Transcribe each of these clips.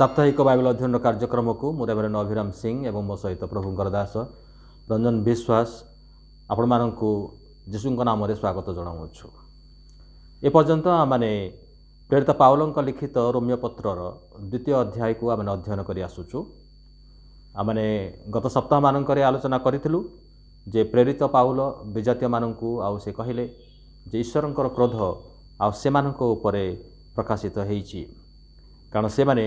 ସାପ୍ତାହିକ ବାଇବେଲ ଅଧ୍ୟୟନର କାର୍ଯ୍ୟକ୍ରମକୁ ମୁଁ ରେଭରେନ୍ ଅଭିରାମ ସିଂ ଏବଂ ମୋ ସହିତ ପ୍ରଭୁଙ୍କର ଦାସ ରଞ୍ଜନ ବିଶ୍ୱାସ ଆପଣମାନଙ୍କୁ ଯୀଶୁଙ୍କ ନାମରେ ସ୍ୱାଗତ ଜଣାଉଛୁ ଏପର୍ଯ୍ୟନ୍ତ ଆମେ ପ୍ରେରିତ ପାଉଲଙ୍କ ଲିଖିତ ରୌମ୍ୟପତ୍ରର ଦ୍ୱିତୀୟ ଅଧ୍ୟାୟକୁ ଆମେ ଅଧ୍ୟୟନ କରି ଆସୁଛୁ ଆମେ ଗତ ସପ୍ତାହମାନଙ୍କରେ ଆଲୋଚନା କରିଥିଲୁ ଯେ ପ୍ରେରିତ ପାଉଲ ବିଜାତୀୟମାନଙ୍କୁ ଆଉ ସେ କହିଲେ ଯେ ଈଶ୍ୱରଙ୍କର କ୍ରୋଧ ଆଉ ସେମାନଙ୍କ ଉପରେ ପ୍ରକାଶିତ ହେଇଛି କାରଣ ସେମାନେ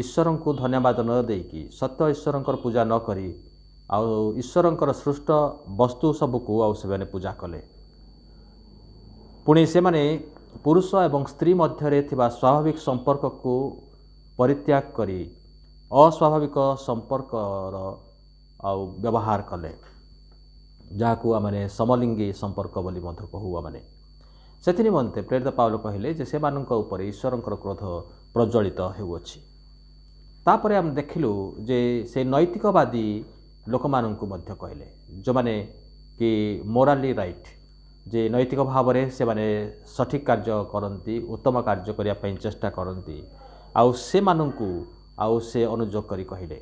ଈଶ୍ୱରଙ୍କୁ ଧନ୍ୟବାଦ ନ ଦେଇକି ସତ୍ୟ ଈଶ୍ୱରଙ୍କର ପୂଜା ନ କରି ଆଉ ଈଶ୍ୱରଙ୍କର ସୃଷ୍ଟ ବସ୍ତୁ ସବୁକୁ ଆଉ ସେମାନେ ପୂଜା କଲେ ପୁଣି ସେମାନେ ପୁରୁଷ ଏବଂ ସ୍ତ୍ରୀ ମଧ୍ୟରେ ଥିବା ସ୍ୱାଭାବିକ ସମ୍ପର୍କକୁ ପରିତ୍ୟାଗ କରି ଅସ୍ୱାଭାବିକ ସମ୍ପର୍କର ଆଉ ବ୍ୟବହାର କଲେ ଯାହାକୁ ଆମେ ସମଲିଙ୍ଗୀ ସମ୍ପର୍କ ବୋଲି ମଧ୍ୟ କହୁ ଆମେ ନିମନ୍ତେ ପ୍ରେରିତ ପାଉଲ କହିଲେ ଯେ ସେମାନଙ୍କ ଉପରେ ଈଶ୍ୱରଙ୍କର କ୍ରୋଧ ପ୍ରଜ୍ୱଳିତ ହେଉଅଛି ତାପରେ ଆମେ ଦେଖିଲୁ ଯେ ସେ ନୈତିକବାଦୀ ଲୋକମାନଙ୍କୁ ମଧ୍ୟ କହିଲେ ଯେଉଁମାନେ କି ମୋରାଲି ରାଇଟ୍ ଯେ ନୈତିକ ଭାବରେ ସେମାନେ ସଠିକ୍ କାର୍ଯ୍ୟ କରନ୍ତି ଉତ୍ତମ କାର୍ଯ୍ୟ କରିବା ପାଇଁ ଚେଷ୍ଟା କରନ୍ତି ଆଉ ସେମାନଙ୍କୁ ଆଉ ସେ ଅନୁଯୋଗ କରି କହିଲେ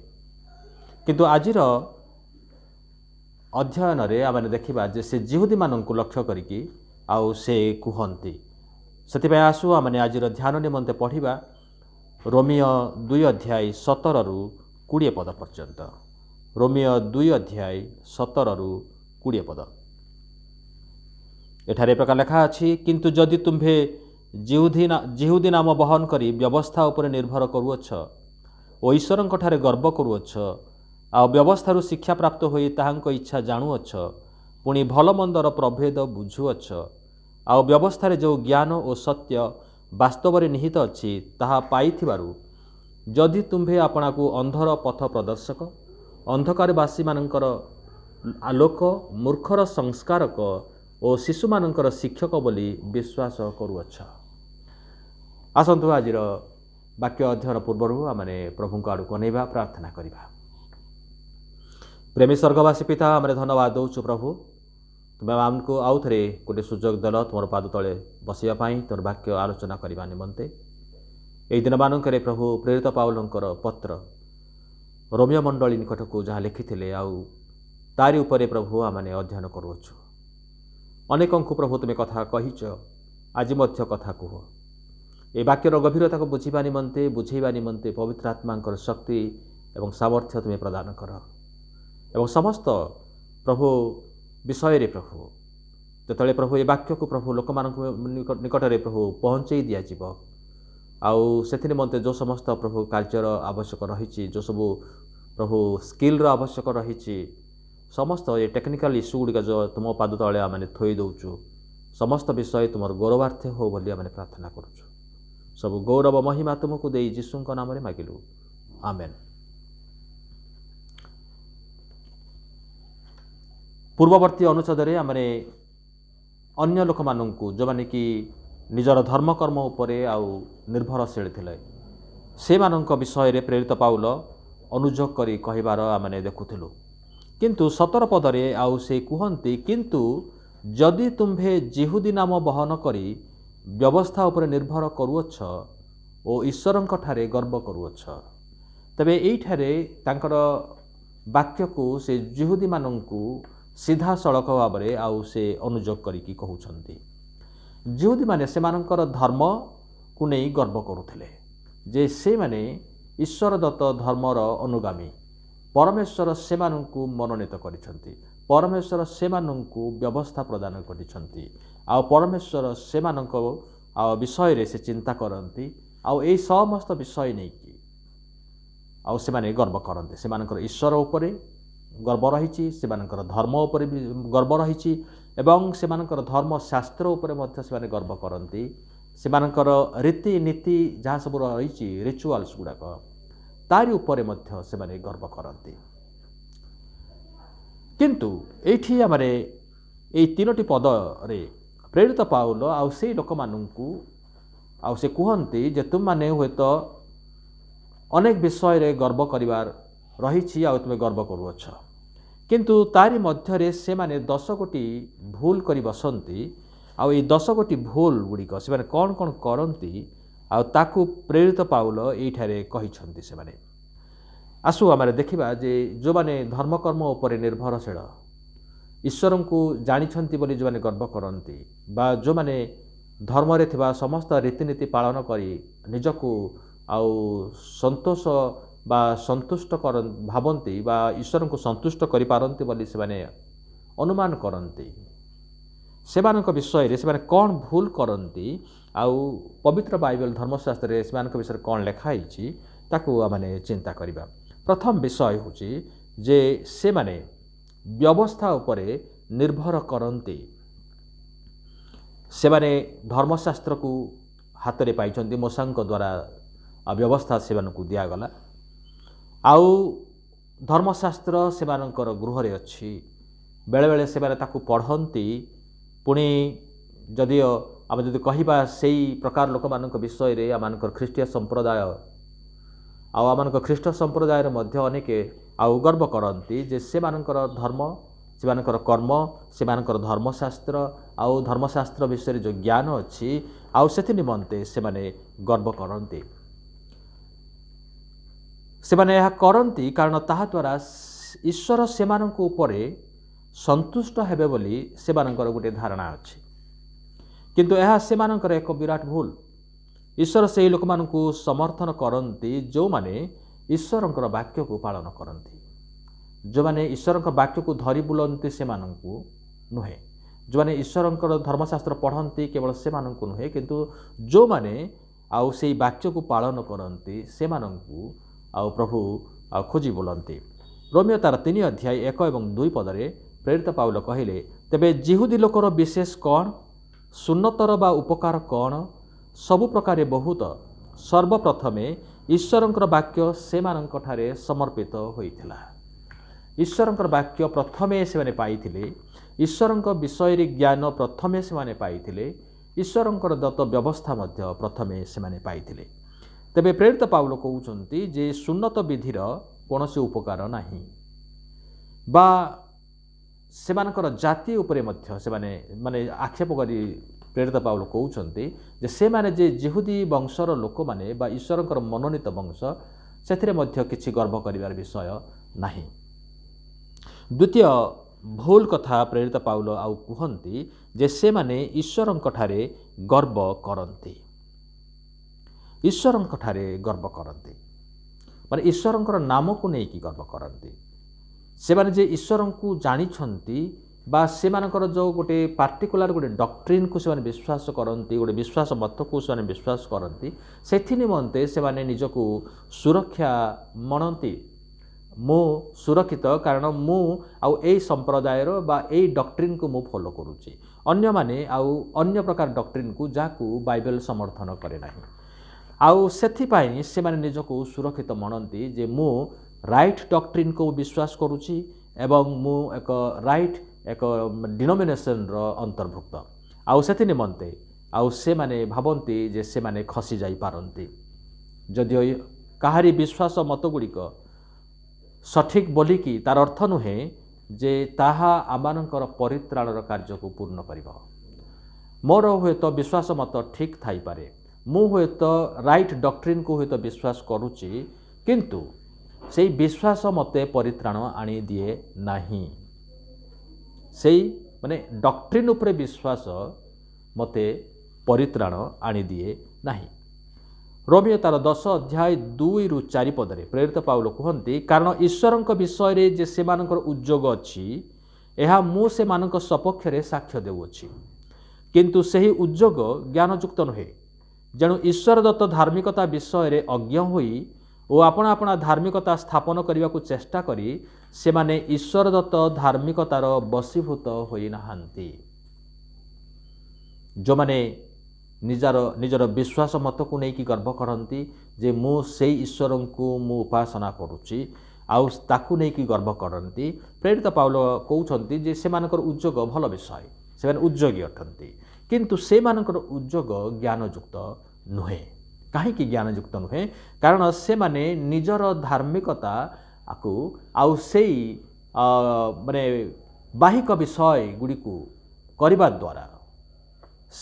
କିନ୍ତୁ ଆଜିର ଅଧ୍ୟୟନରେ ଆମେ ଦେଖିବା ଯେ ସେ ଜିହୁଦୀମାନଙ୍କୁ ଲକ୍ଷ୍ୟ କରିକି ଆଉ ସେ କୁହନ୍ତି ସେଥିପାଇଁ ଆସୁ ଆମେ ଆଜିର ଧ୍ୟାନ ନିମନ୍ତେ ପଢ଼ିବା ରୋମିଓ ଦୁଇ ଅଧ୍ୟାୟ ସତରରୁ କୋଡ଼ିଏ ପଦ ପର୍ଯ୍ୟନ୍ତ ରୋମିଓ ଦୁଇ ଅଧ୍ୟାୟ ସତରରୁ କୋଡ଼ିଏ ପଦ ଏଠାରେ ପ୍ରକାର ଲେଖା ଅଛି କିନ୍ତୁ ଯଦି ତୁମ୍ଭେ ଜିହୁଦିନ ଜିହୁଦି ନାମ ବହନ କରି ବ୍ୟବସ୍ଥା ଉପରେ ନିର୍ଭର କରୁଅଛ ଓ ଈଶ୍ୱରଙ୍କଠାରେ ଗର୍ବ କରୁଅଛ ଆଉ ବ୍ୟବସ୍ଥାରୁ ଶିକ୍ଷା ପ୍ରାପ୍ତ ହୋଇ ତାହାଙ୍କ ଇଚ୍ଛା ଜାଣୁଅଛ ପୁଣି ଭଲ ମନ୍ଦର ପ୍ରଭେଦ ବୁଝୁଅଛ ଆଉ ବ୍ୟବସ୍ଥାରେ ଯେଉଁ ଜ୍ଞାନ ଓ ସତ୍ୟ ବାସ୍ତବରେ ନିହିତ ଅଛି ତାହା ପାଇଥିବାରୁ ଯଦି ତୁମ୍ଭେ ଆପଣାକୁ ଅନ୍ଧର ପଥ ପ୍ରଦର୍ଶକ ଅନ୍ଧକାରବାସୀମାନଙ୍କର ଆଲୋକ ମୂର୍ଖର ସଂସ୍କାରକ ଓ ଶିଶୁମାନଙ୍କର ଶିକ୍ଷକ ବୋଲି ବିଶ୍ୱାସ କରୁଅଛ ଆସନ୍ତୁ ଆଜିର ବାକ୍ୟ ଅଧ୍ୟୟନ ପୂର୍ବରୁ ଆମେ ପ୍ରଭୁଙ୍କ ଆଡ଼କୁ ନେବା ପ୍ରାର୍ଥନା କରିବା ପ୍ରେମୀ ସ୍ୱର୍ଗବାସୀ ପିତା ଆମେ ଧନ୍ୟବାଦ ଦେଉଛୁ ପ୍ରଭୁ ତୁମେ ଆମକୁ ଆଉଥରେ ଥରେ ଗୋଟିଏ ସୁଯୋଗ ଦେଲ ତୁମର ପାଦ ତଳେ ବସିବା ପାଇଁ ତୁମର ବାକ୍ୟ ଆଲୋଚନା କରିବା ନିମନ୍ତେ ଏହି ଦିନମାନଙ୍କରେ ପ୍ରଭୁ ପ୍ରେରିତ ପାଉଲଙ୍କର ପତ୍ର ରୋମିଓ ମଣ୍ଡଳୀ ନିକଟକୁ ଯାହା ଲେଖିଥିଲେ ଆଉ ତାରି ଉପରେ ପ୍ରଭୁ ଆମେ ଅଧ୍ୟୟନ କରୁଅଛୁ ଅନେକଙ୍କୁ ପ୍ରଭୁ ତୁମେ କଥା କହିଛ ଆଜି ମଧ୍ୟ କଥା କୁହ ଏ ବାକ୍ୟର ଗଭୀରତାକୁ ବୁଝିବା ନିମନ୍ତେ ବୁଝେଇବା ନିମନ୍ତେ ପବିତ୍ର ଆତ୍ମାଙ୍କର ଶକ୍ତି ଏବଂ ସାମର୍ଥ୍ୟ ତୁମେ ପ୍ରଦାନ କର ଏବଂ ସମସ୍ତ ପ୍ରଭୁ ବିଷୟରେ ପ୍ରଭୁ ଯେତେବେଳେ ପ୍ରଭୁ ଏ ବାକ୍ୟକୁ ପ୍ରଭୁ ଲୋକମାନଙ୍କ ନିକଟରେ ପ୍ରଭୁ ପହଞ୍ଚାଇ ଦିଆଯିବ ଆଉ ସେଥି ନିମନ୍ତେ ଯେଉଁ ସମସ୍ତ ପ୍ରଭୁ କାର୍ଯ୍ୟର ଆବଶ୍ୟକ ରହିଛି ଯେଉଁ ସବୁ ପ୍ରଭୁ ସ୍କିଲ୍ର ଆବଶ୍ୟକ ରହିଛି ସମସ୍ତ ଏ ଟେକ୍ନିକାଲ୍ ଇସ୍ୟୁ ଗୁଡ଼ିକ ଯେଉଁ ତୁମ ପାଦ ତଳେ ଆମେ ଥୋଇ ଦେଉଛୁ ସମସ୍ତ ବିଷୟ ତୁମର ଗୌରବାର୍ଥ ହେଉ ବୋଲି ଆମେ ପ୍ରାର୍ଥନା କରୁଛୁ ସବୁ ଗୌରବ ମହିମା ତୁମକୁ ଦେଇ ଯୀଶୁଙ୍କ ନାମରେ ମାଗିଲୁ ଆମେନ୍ ପୂର୍ବବର୍ତ୍ତୀ ଅନୁଚ୍ଛେଦରେ ଆମେ ଅନ୍ୟ ଲୋକମାନଙ୍କୁ ଯେଉଁମାନେ କି ନିଜର ଧର୍ମକର୍ମ ଉପରେ ଆଉ ନିର୍ଭରଶୀଳ ଥିଲେ ସେମାନଙ୍କ ବିଷୟରେ ପ୍ରେରିତ ପାଉଲ ଅନୁଯୋଗ କରି କହିବାର ଆମେ ଦେଖୁଥିଲୁ କିନ୍ତୁ ସତର ପଦରେ ଆଉ ସେ କୁହନ୍ତି କିନ୍ତୁ ଯଦି ତୁମ୍ଭେ ଜିହୁଦୀ ନାମ ବହନ କରି ବ୍ୟବସ୍ଥା ଉପରେ ନିର୍ଭର କରୁଅଛ ଓ ଈଶ୍ୱରଙ୍କଠାରେ ଗର୍ବ କରୁଅଛ ତେବେ ଏଇଠାରେ ତାଙ୍କର ବାକ୍ୟକୁ ସେ ଜିହୁଦୀମାନଙ୍କୁ ସିଧାସଳଖ ଭାବରେ ଆଉ ସେ ଅନୁଯୋଗ କରିକି କହୁଛନ୍ତି ଯେଉଁଦୀମାନେ ସେମାନଙ୍କର ଧର୍ମକୁ ନେଇ ଗର୍ବ କରୁଥିଲେ ଯେ ସେମାନେ ଈଶ୍ୱରଦତ୍ତ ଧର୍ମର ଅନୁଗାମୀ ପରମେଶ୍ୱର ସେମାନଙ୍କୁ ମନୋନୀତ କରିଛନ୍ତି ପରମେଶ୍ୱର ସେମାନଙ୍କୁ ବ୍ୟବସ୍ଥା ପ୍ରଦାନ କରିଛନ୍ତି ଆଉ ପରମେଶ୍ୱର ସେମାନଙ୍କ ଆଉ ବିଷୟରେ ସେ ଚିନ୍ତା କରନ୍ତି ଆଉ ଏଇ ସମସ୍ତ ବିଷୟ ନେଇକି ଆଉ ସେମାନେ ଗର୍ବ କରନ୍ତି ସେମାନଙ୍କର ଈଶ୍ୱର ଉପରେ ଗର୍ବ ରହିଛି ସେମାନଙ୍କର ଧର୍ମ ଉପରେ ବି ଗର୍ବ ରହିଛି ଏବଂ ସେମାନଙ୍କର ଧର୍ମ ଶାସ୍ତ୍ର ଉପରେ ମଧ୍ୟ ସେମାନେ ଗର୍ବ କରନ୍ତି ସେମାନଙ୍କର ରୀତିନୀତି ଯାହା ସବୁ ରହିଛି ରିଚୁଆଲ୍ସ ଗୁଡ଼ାକ ତାରି ଉପରେ ମଧ୍ୟ ସେମାନେ ଗର୍ବ କରନ୍ତି କିନ୍ତୁ ଏଇଠି ଆମର ଏଇ ତିନୋଟି ପଦରେ ପ୍ରେରିତ ପାଉଲ ଆଉ ସେଇ ଲୋକମାନଙ୍କୁ ଆଉ ସେ କୁହନ୍ତି ଯେ ତୁମମାନେ ହୁଏତ ଅନେକ ବିଷୟରେ ଗର୍ବ କରିବାର ରହିଛି ଆଉ ତୁମେ ଗର୍ବ କରୁଅଛ କିନ୍ତୁ ତାରି ମଧ୍ୟରେ ସେମାନେ ଦଶ ଗୋଟି ଭୁଲ କରି ବସନ୍ତି ଆଉ ଏଇ ଦଶ ଗୋଟି ଭୁଲ ଗୁଡ଼ିକ ସେମାନେ କ'ଣ କ'ଣ କରନ୍ତି ଆଉ ତାକୁ ପ୍ରେରିତ ପାଉଲ ଏଇଠାରେ କହିଛନ୍ତି ସେମାନେ ଆସୁ ଆମେ ଦେଖିବା ଯେ ଯେଉଁମାନେ ଧର୍ମକର୍ମ ଉପରେ ନିର୍ଭରଶୀଳ ଈଶ୍ୱରଙ୍କୁ ଜାଣିଛନ୍ତି ବୋଲି ଯେଉଁମାନେ ଗର୍ବ କରନ୍ତି ବା ଯେଉଁମାନେ ଧର୍ମରେ ଥିବା ସମସ୍ତ ରୀତିନୀତି ପାଳନ କରି ନିଜକୁ ଆଉ ସନ୍ତୋଷ ବା ସନ୍ତୁଷ୍ଟ କର ଭାବନ୍ତି ବା ଈଶ୍ୱରଙ୍କୁ ସନ୍ତୁଷ୍ଟ କରିପାରନ୍ତି ବୋଲି ସେମାନେ ଅନୁମାନ କରନ୍ତି ସେମାନଙ୍କ ବିଷୟରେ ସେମାନେ କ'ଣ ଭୁଲ କରନ୍ତି ଆଉ ପବିତ୍ର ବାଇବେଲ ଧର୍ମଶାସ୍ତ୍ରରେ ସେମାନଙ୍କ ବିଷୟରେ କ'ଣ ଲେଖା ହେଇଛି ତାକୁ ଆମେ ଚିନ୍ତା କରିବା ପ୍ରଥମ ବିଷୟ ହେଉଛି ଯେ ସେମାନେ ବ୍ୟବସ୍ଥା ଉପରେ ନିର୍ଭର କରନ୍ତି ସେମାନେ ଧର୍ମଶାସ୍ତ୍ରକୁ ହାତରେ ପାଇଛନ୍ତି ମୂଷାଙ୍କ ଦ୍ୱାରା ବ୍ୟବସ୍ଥା ସେମାନଙ୍କୁ ଦିଆଗଲା ଆଉ ଧର୍ମଶାସ୍ତ୍ର ସେମାନଙ୍କର ଗୃହରେ ଅଛି ବେଳେବେଳେ ସେମାନେ ତାକୁ ପଢ଼ନ୍ତି ପୁଣି ଯଦିଓ ଆମେ ଯଦି କହିବା ସେଇ ପ୍ରକାର ଲୋକମାନଙ୍କ ବିଷୟରେ ଆମମାନଙ୍କର ଖ୍ରୀଷ୍ଟିୟ ସମ୍ପ୍ରଦାୟ ଆଉ ଆମମାନଙ୍କ ଖ୍ରୀଷ୍ଟ ସମ୍ପ୍ରଦାୟରେ ମଧ୍ୟ ଅନେକ ଆଉ ଗର୍ବ କରନ୍ତି ଯେ ସେମାନଙ୍କର ଧର୍ମ ସେମାନଙ୍କର କର୍ମ ସେମାନଙ୍କର ଧର୍ମଶାସ୍ତ୍ର ଆଉ ଧର୍ମଶାସ୍ତ୍ର ବିଷୟରେ ଯେଉଁ ଜ୍ଞାନ ଅଛି ଆଉ ସେଥି ନିମନ୍ତେ ସେମାନେ ଗର୍ବ କରନ୍ତି ସେମାନେ ଏହା କରନ୍ତି କାରଣ ତାହା ତାହାଦ୍ୱାରା ଈଶ୍ୱର ସେମାନଙ୍କ ଉପରେ ସନ୍ତୁଷ୍ଟ ହେବେ ବୋଲି ସେମାନଙ୍କର ଗୋଟିଏ ଧାରଣା ଅଛି କିନ୍ତୁ ଏହା ସେମାନଙ୍କର ଏକ ବିରାଟ ଭୁଲ ଈଶ୍ୱର ସେହି ଲୋକମାନଙ୍କୁ ସମର୍ଥନ କରନ୍ତି ଯେଉଁମାନେ ଈଶ୍ୱରଙ୍କର ବାକ୍ୟକୁ ପାଳନ କରନ୍ତି ଯେଉଁମାନେ ଈଶ୍ୱରଙ୍କ ବାକ୍ୟକୁ ଧରି ବୁଲନ୍ତି ସେମାନଙ୍କୁ ନୁହେଁ ଯେଉଁମାନେ ଈଶ୍ୱରଙ୍କର ଧର୍ମଶାସ୍ତ୍ର ପଢ଼ନ୍ତି କେବଳ ସେମାନଙ୍କୁ ନୁହେଁ କିନ୍ତୁ ଯେଉଁମାନେ ଆଉ ସେଇ ବାକ୍ୟକୁ ପାଳନ କରନ୍ତି ସେମାନଙ୍କୁ ଆଉ ପ୍ରଭୁ ଆଉ ଖୋଜି ବୁଲନ୍ତି ରୋମିଓ ତା'ର ତିନି ଅଧ୍ୟାୟ ଏକ ଏବଂ ଦୁଇ ପଦରେ ପ୍ରେରିତ ପାଉଲ କହିଲେ ତେବେ ଜିହୁଦୀ ଲୋକର ବିଶେଷ କ'ଣ ସୁନତର ବା ଉପକାର କ'ଣ ସବୁ ପ୍ରକାରେ ବହୁତ ସର୍ବପ୍ରଥମେ ଈଶ୍ୱରଙ୍କର ବାକ୍ୟ ସେମାନଙ୍କଠାରେ ସମର୍ପିତ ହୋଇଥିଲା ଈଶ୍ୱରଙ୍କର ବାକ୍ୟ ପ୍ରଥମେ ସେମାନେ ପାଇଥିଲେ ଈଶ୍ୱରଙ୍କ ବିଷୟରେ ଜ୍ଞାନ ପ୍ରଥମେ ସେମାନେ ପାଇଥିଲେ ଈଶ୍ୱରଙ୍କର ଦତ୍ତ ବ୍ୟବସ୍ଥା ମଧ୍ୟ ପ୍ରଥମେ ସେମାନେ ପାଇଥିଲେ ତେବେ ପ୍ରେରିତ ପାଉଲ କହୁଛନ୍ତି ଯେ ସୁନତ ବିଧିର କୌଣସି ଉପକାର ନାହିଁ ବା ସେମାନଙ୍କର ଜାତି ଉପରେ ମଧ୍ୟ ସେମାନେ ମାନେ ଆକ୍ଷେପ କରି ପ୍ରେରିତ ପାଉଲ କହୁଛନ୍ତି ଯେ ସେମାନେ ଯେ ଯେହୁଦୀ ବଂଶର ଲୋକମାନେ ବା ଈଶ୍ୱରଙ୍କର ମନୋନୀତ ବଂଶ ସେଥିରେ ମଧ୍ୟ କିଛି ଗର୍ବ କରିବାର ବିଷୟ ନାହିଁ ଦ୍ୱିତୀୟ ଭୁଲ କଥା ପ୍ରେରିତ ପାଉଲ ଆଉ କୁହନ୍ତି ଯେ ସେମାନେ ଈଶ୍ୱରଙ୍କଠାରେ ଗର୍ବ କରନ୍ତି ଈଶ୍ୱରଙ୍କଠାରେ ଗର୍ବ କରନ୍ତି ମାନେ ଈଶ୍ୱରଙ୍କର ନାମକୁ ନେଇକି ଗର୍ବ କରନ୍ତି ସେମାନେ ଯେ ଈଶ୍ୱରଙ୍କୁ ଜାଣିଛନ୍ତି ବା ସେମାନଙ୍କର ଯେଉଁ ଗୋଟେ ପାର୍ଟିକୁଲାର ଗୋଟେ ଡକ୍ଟ୍ରିନ୍କୁ ସେମାନେ ବିଶ୍ୱାସ କରନ୍ତି ଗୋଟେ ବିଶ୍ୱାସ ମତକୁ ସେମାନେ ବିଶ୍ୱାସ କରନ୍ତି ସେଥି ନିମନ୍ତେ ସେମାନେ ନିଜକୁ ସୁରକ୍ଷା ମଣନ୍ତି ମୁଁ ସୁରକ୍ଷିତ କାରଣ ମୁଁ ଆଉ ଏଇ ସମ୍ପ୍ରଦାୟର ବା ଏଇ ଡକ୍ଟ୍ରିନ୍କୁ ମୁଁ ଫଲୋ କରୁଛି ଅନ୍ୟମାନେ ଆଉ ଅନ୍ୟ ପ୍ରକାର ଡକ୍ଟ୍ରିନ୍କୁ ଯାହାକୁ ବାଇବେଲ୍ ସମର୍ଥନ କରେ ନାହିଁ ଆଉ ସେଥିପାଇଁ ସେମାନେ ନିଜକୁ ସୁରକ୍ଷିତ ମଣନ୍ତି ଯେ ମୁଁ ରାଇଟ୍ ଡକ୍ଟ୍ରିନ୍କୁ ବିଶ୍ୱାସ କରୁଛି ଏବଂ ମୁଁ ଏକ ରାଇଟ୍ ଏକ ଡିନୋମିନେସନ୍ର ଅନ୍ତର୍ଭୁକ୍ତ ଆଉ ସେଥି ନିମନ୍ତେ ଆଉ ସେମାନେ ଭାବନ୍ତି ଯେ ସେମାନେ ଖସି ଯାଇପାରନ୍ତି ଯଦିଓ କାହାରି ବିଶ୍ୱାସ ମତଗୁଡ଼ିକ ସଠିକ୍ ବୋଲିକି ତା'ର ଅର୍ଥ ନୁହେଁ ଯେ ତାହା ଆମମାନଙ୍କର ପରିତ୍ରାଣର କାର୍ଯ୍ୟକୁ ପୂର୍ଣ୍ଣ କରିବ ମୋର ହୁଏତ ବିଶ୍ୱାସ ମତ ଠିକ୍ ଥାଇପାରେ ମୁଁ ହୁଏତ ରାଇଟ୍ ଡକ୍ଟ୍ରିନ୍କୁ ହୁଏତ ବିଶ୍ୱାସ କରୁଛି କିନ୍ତୁ ସେଇ ବିଶ୍ୱାସ ମୋତେ ପରିତ୍ରାଣ ଆଣିଦିଏ ନାହିଁ ସେଇ ମାନେ ଡକ୍ଟ୍ରିନ୍ ଉପରେ ବିଶ୍ୱାସ ମୋତେ ପରିତ୍ରାଣ ଆଣିଦିଏ ନାହିଁ ରୋମିଓ ତା'ର ଦଶ ଅଧ୍ୟାୟ ଦୁଇରୁ ଚାରି ପଦରେ ପ୍ରେରିତ ପାଉଲ କୁହନ୍ତି କାରଣ ଈଶ୍ୱରଙ୍କ ବିଷୟରେ ଯେ ସେମାନଙ୍କର ଉଦ୍ୟୋଗ ଅଛି ଏହା ମୁଁ ସେମାନଙ୍କ ସପକ୍ଷରେ ସାକ୍ଷ୍ୟ ଦେଉଅଛି କିନ୍ତୁ ସେହି ଉଦ୍ୟୋଗ ଜ୍ଞାନଯୁକ୍ତ ନୁହେଁ ଯେଣୁ ଈଶ୍ୱରଦତ୍ତ ଧାର୍ମିକତା ବିଷୟରେ ଅଜ୍ଞ ହୋଇ ଓ ଆପଣା ଆପଣା ଧାର୍ମିକତା ସ୍ଥାପନ କରିବାକୁ ଚେଷ୍ଟା କରି ସେମାନେ ଈଶ୍ୱରଦତ୍ତ ଧାର୍ମିକତାର ବଶୀଭୂତ ହୋଇନାହାନ୍ତି ଯେଉଁମାନେ ନିଜର ନିଜର ବିଶ୍ୱାସ ମତକୁ ନେଇକି ଗର୍ବ କରନ୍ତି ଯେ ମୁଁ ସେଇ ଈଶ୍ୱରଙ୍କୁ ମୁଁ ଉପାସନା କରୁଛି ଆଉ ତାକୁ ନେଇକି ଗର୍ବ କରନ୍ତି ପ୍ରେରିତ ପାଉଲ କହୁଛନ୍ତି ଯେ ସେମାନଙ୍କର ଉଦ୍ୟୋଗ ଭଲ ବିଷୟ ସେମାନେ ଉଦ୍ୟୋଗୀ ଅଟନ୍ତି କିନ୍ତୁ ସେମାନଙ୍କର ଉଦ୍ୟୋଗ ଜ୍ଞାନଯୁକ୍ତ ନୁହେଁ କାହିଁକି ଜ୍ଞାନଯୁକ୍ତ ନୁହେଁ କାରଣ ସେମାନେ ନିଜର ଧାର୍ମିକତାକୁ ଆଉ ସେଇ ମାନେ ବାହିକ ବିଷୟ ଗୁଡ଼ିକୁ କରିବା ଦ୍ୱାରା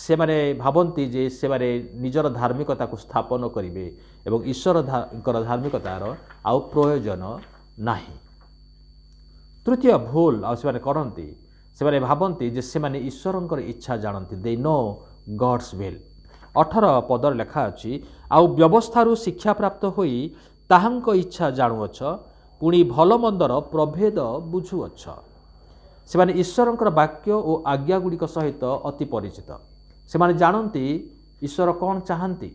ସେମାନେ ଭାବନ୍ତି ଯେ ସେମାନେ ନିଜର ଧାର୍ମିକତାକୁ ସ୍ଥାପନ କରିବେ ଏବଂ ଈଶ୍ୱରଙ୍କର ଧାର୍ମିକତାର ଆଉ ପ୍ରୟୋଜନ ନାହିଁ ତୃତୀୟ ଭୁଲ ଆଉ ସେମାନେ କରନ୍ତି ସେମାନେ ଭାବନ୍ତି ଯେ ସେମାନେ ଈଶ୍ୱରଙ୍କର ଇଚ୍ଛା ଜାଣନ୍ତି ଦେ ନୋ ଗଡ଼ସ୍ ୱେଲ୍ ଅଠର ପଦର ଲେଖା ଅଛି ଆଉ ବ୍ୟବସ୍ଥାରୁ ଶିକ୍ଷା ପ୍ରାପ୍ତ ହୋଇ ତାହାଙ୍କ ଇଚ୍ଛା ଜାଣୁଅଛ ପୁଣି ଭଲ ମନ୍ଦର ପ୍ରଭେଦ ବୁଝୁଅଛ ସେମାନେ ଈଶ୍ୱରଙ୍କର ବାକ୍ୟ ଓ ଆଜ୍ଞା ଗୁଡ଼ିକ ସହିତ ଅତି ପରିଚିତ ସେମାନେ ଜାଣନ୍ତି ଈଶ୍ୱର କ'ଣ ଚାହାନ୍ତି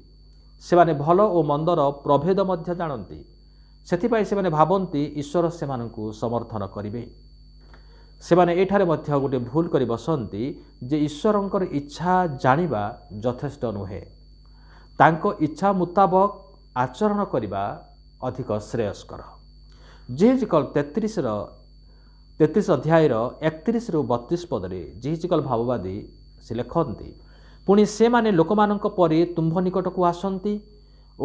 ସେମାନେ ଭଲ ଓ ମନ୍ଦର ପ୍ରଭେଦ ମଧ୍ୟ ଜାଣନ୍ତି ସେଥିପାଇଁ ସେମାନେ ଭାବନ୍ତି ଈଶ୍ୱର ସେମାନଙ୍କୁ ସମର୍ଥନ କରିବେ ସେମାନେ ଏଠାରେ ମଧ୍ୟ ଗୋଟିଏ ଭୁଲ କରି ବସନ୍ତି ଯେ ଈଶ୍ୱରଙ୍କର ଇଚ୍ଛା ଜାଣିବା ଯଥେଷ୍ଟ ନୁହେଁ ତାଙ୍କ ଇଚ୍ଛା ମୁତାବକ ଆଚରଣ କରିବା ଅଧିକ ଶ୍ରେୟସ୍କର ଜିହିଜିକଲ ତେତିଶର ତେତିଶ ଅଧ୍ୟାୟର ଏକତିରିଶରୁ ବତିଶ ପଦରେ ଜିହିଜିକଲ ଭାବବାଦୀ ସେ ଲେଖନ୍ତି ପୁଣି ସେମାନେ ଲୋକମାନଙ୍କ ପରି ତୁମ୍ଭ ନିକଟକୁ ଆସନ୍ତି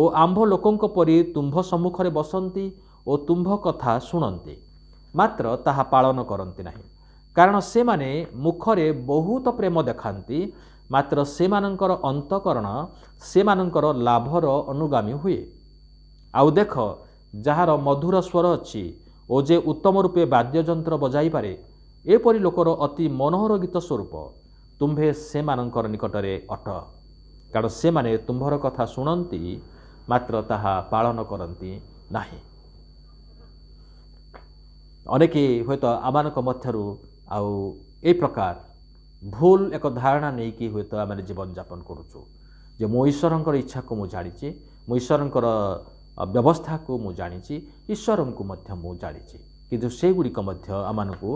ଓ ଆମ୍ଭ ଲୋକଙ୍କ ପରି ତୁମ୍ଭ ସମ୍ମୁଖରେ ବସନ୍ତି ଓ ତୁମ୍ଭ କଥା ଶୁଣନ୍ତି ମାତ୍ର ତାହା ପାଳନ କରନ୍ତି ନାହିଁ କାରଣ ସେମାନେ ମୁଖରେ ବହୁତ ପ୍ରେମ ଦେଖାନ୍ତି ମାତ୍ର ସେମାନଙ୍କର ଅନ୍ତଃକରଣ ସେମାନଙ୍କର ଲାଭର ଅନୁଗାମୀ ହୁଏ ଆଉ ଦେଖ ଯାହାର ମଧୁର ସ୍ୱର ଅଛି ଓ ଯେ ଉତ୍ତମ ରୂପେ ବାଦ୍ୟଯନ୍ତ୍ର ବଜାଇପାରେ ଏପରି ଲୋକର ଅତି ମନୋହର ଗୀତ ସ୍ୱରୂପ ତୁମ୍ଭେ ସେମାନଙ୍କର ନିକଟରେ ଅଟ କାରଣ ସେମାନେ ତୁମ୍ଭର କଥା ଶୁଣନ୍ତି ମାତ୍ର ତାହା ପାଳନ କରନ୍ତି ନାହିଁ ଅନେକ ହୁଏତ ଆମମାନଙ୍କ ମଧ୍ୟରୁ ଆଉ ଏଇ ପ୍ରକାର ଭୁଲ ଏକ ଧାରଣା ନେଇକି ହୁଏତ ଆମେ ଜୀବନଯାପନ କରୁଛୁ ଯେ ମୁଁ ଈଶ୍ୱରଙ୍କର ଇଚ୍ଛାକୁ ମୁଁ ଜାଣିଛି ମୁଁ ଈଶ୍ୱରଙ୍କର ବ୍ୟବସ୍ଥାକୁ ମୁଁ ଜାଣିଛି ଈଶ୍ୱରଙ୍କୁ ମଧ୍ୟ ମୁଁ ଜାଣିଛି କିନ୍ତୁ ସେଗୁଡ଼ିକ ମଧ୍ୟ ଆମମାନଙ୍କୁ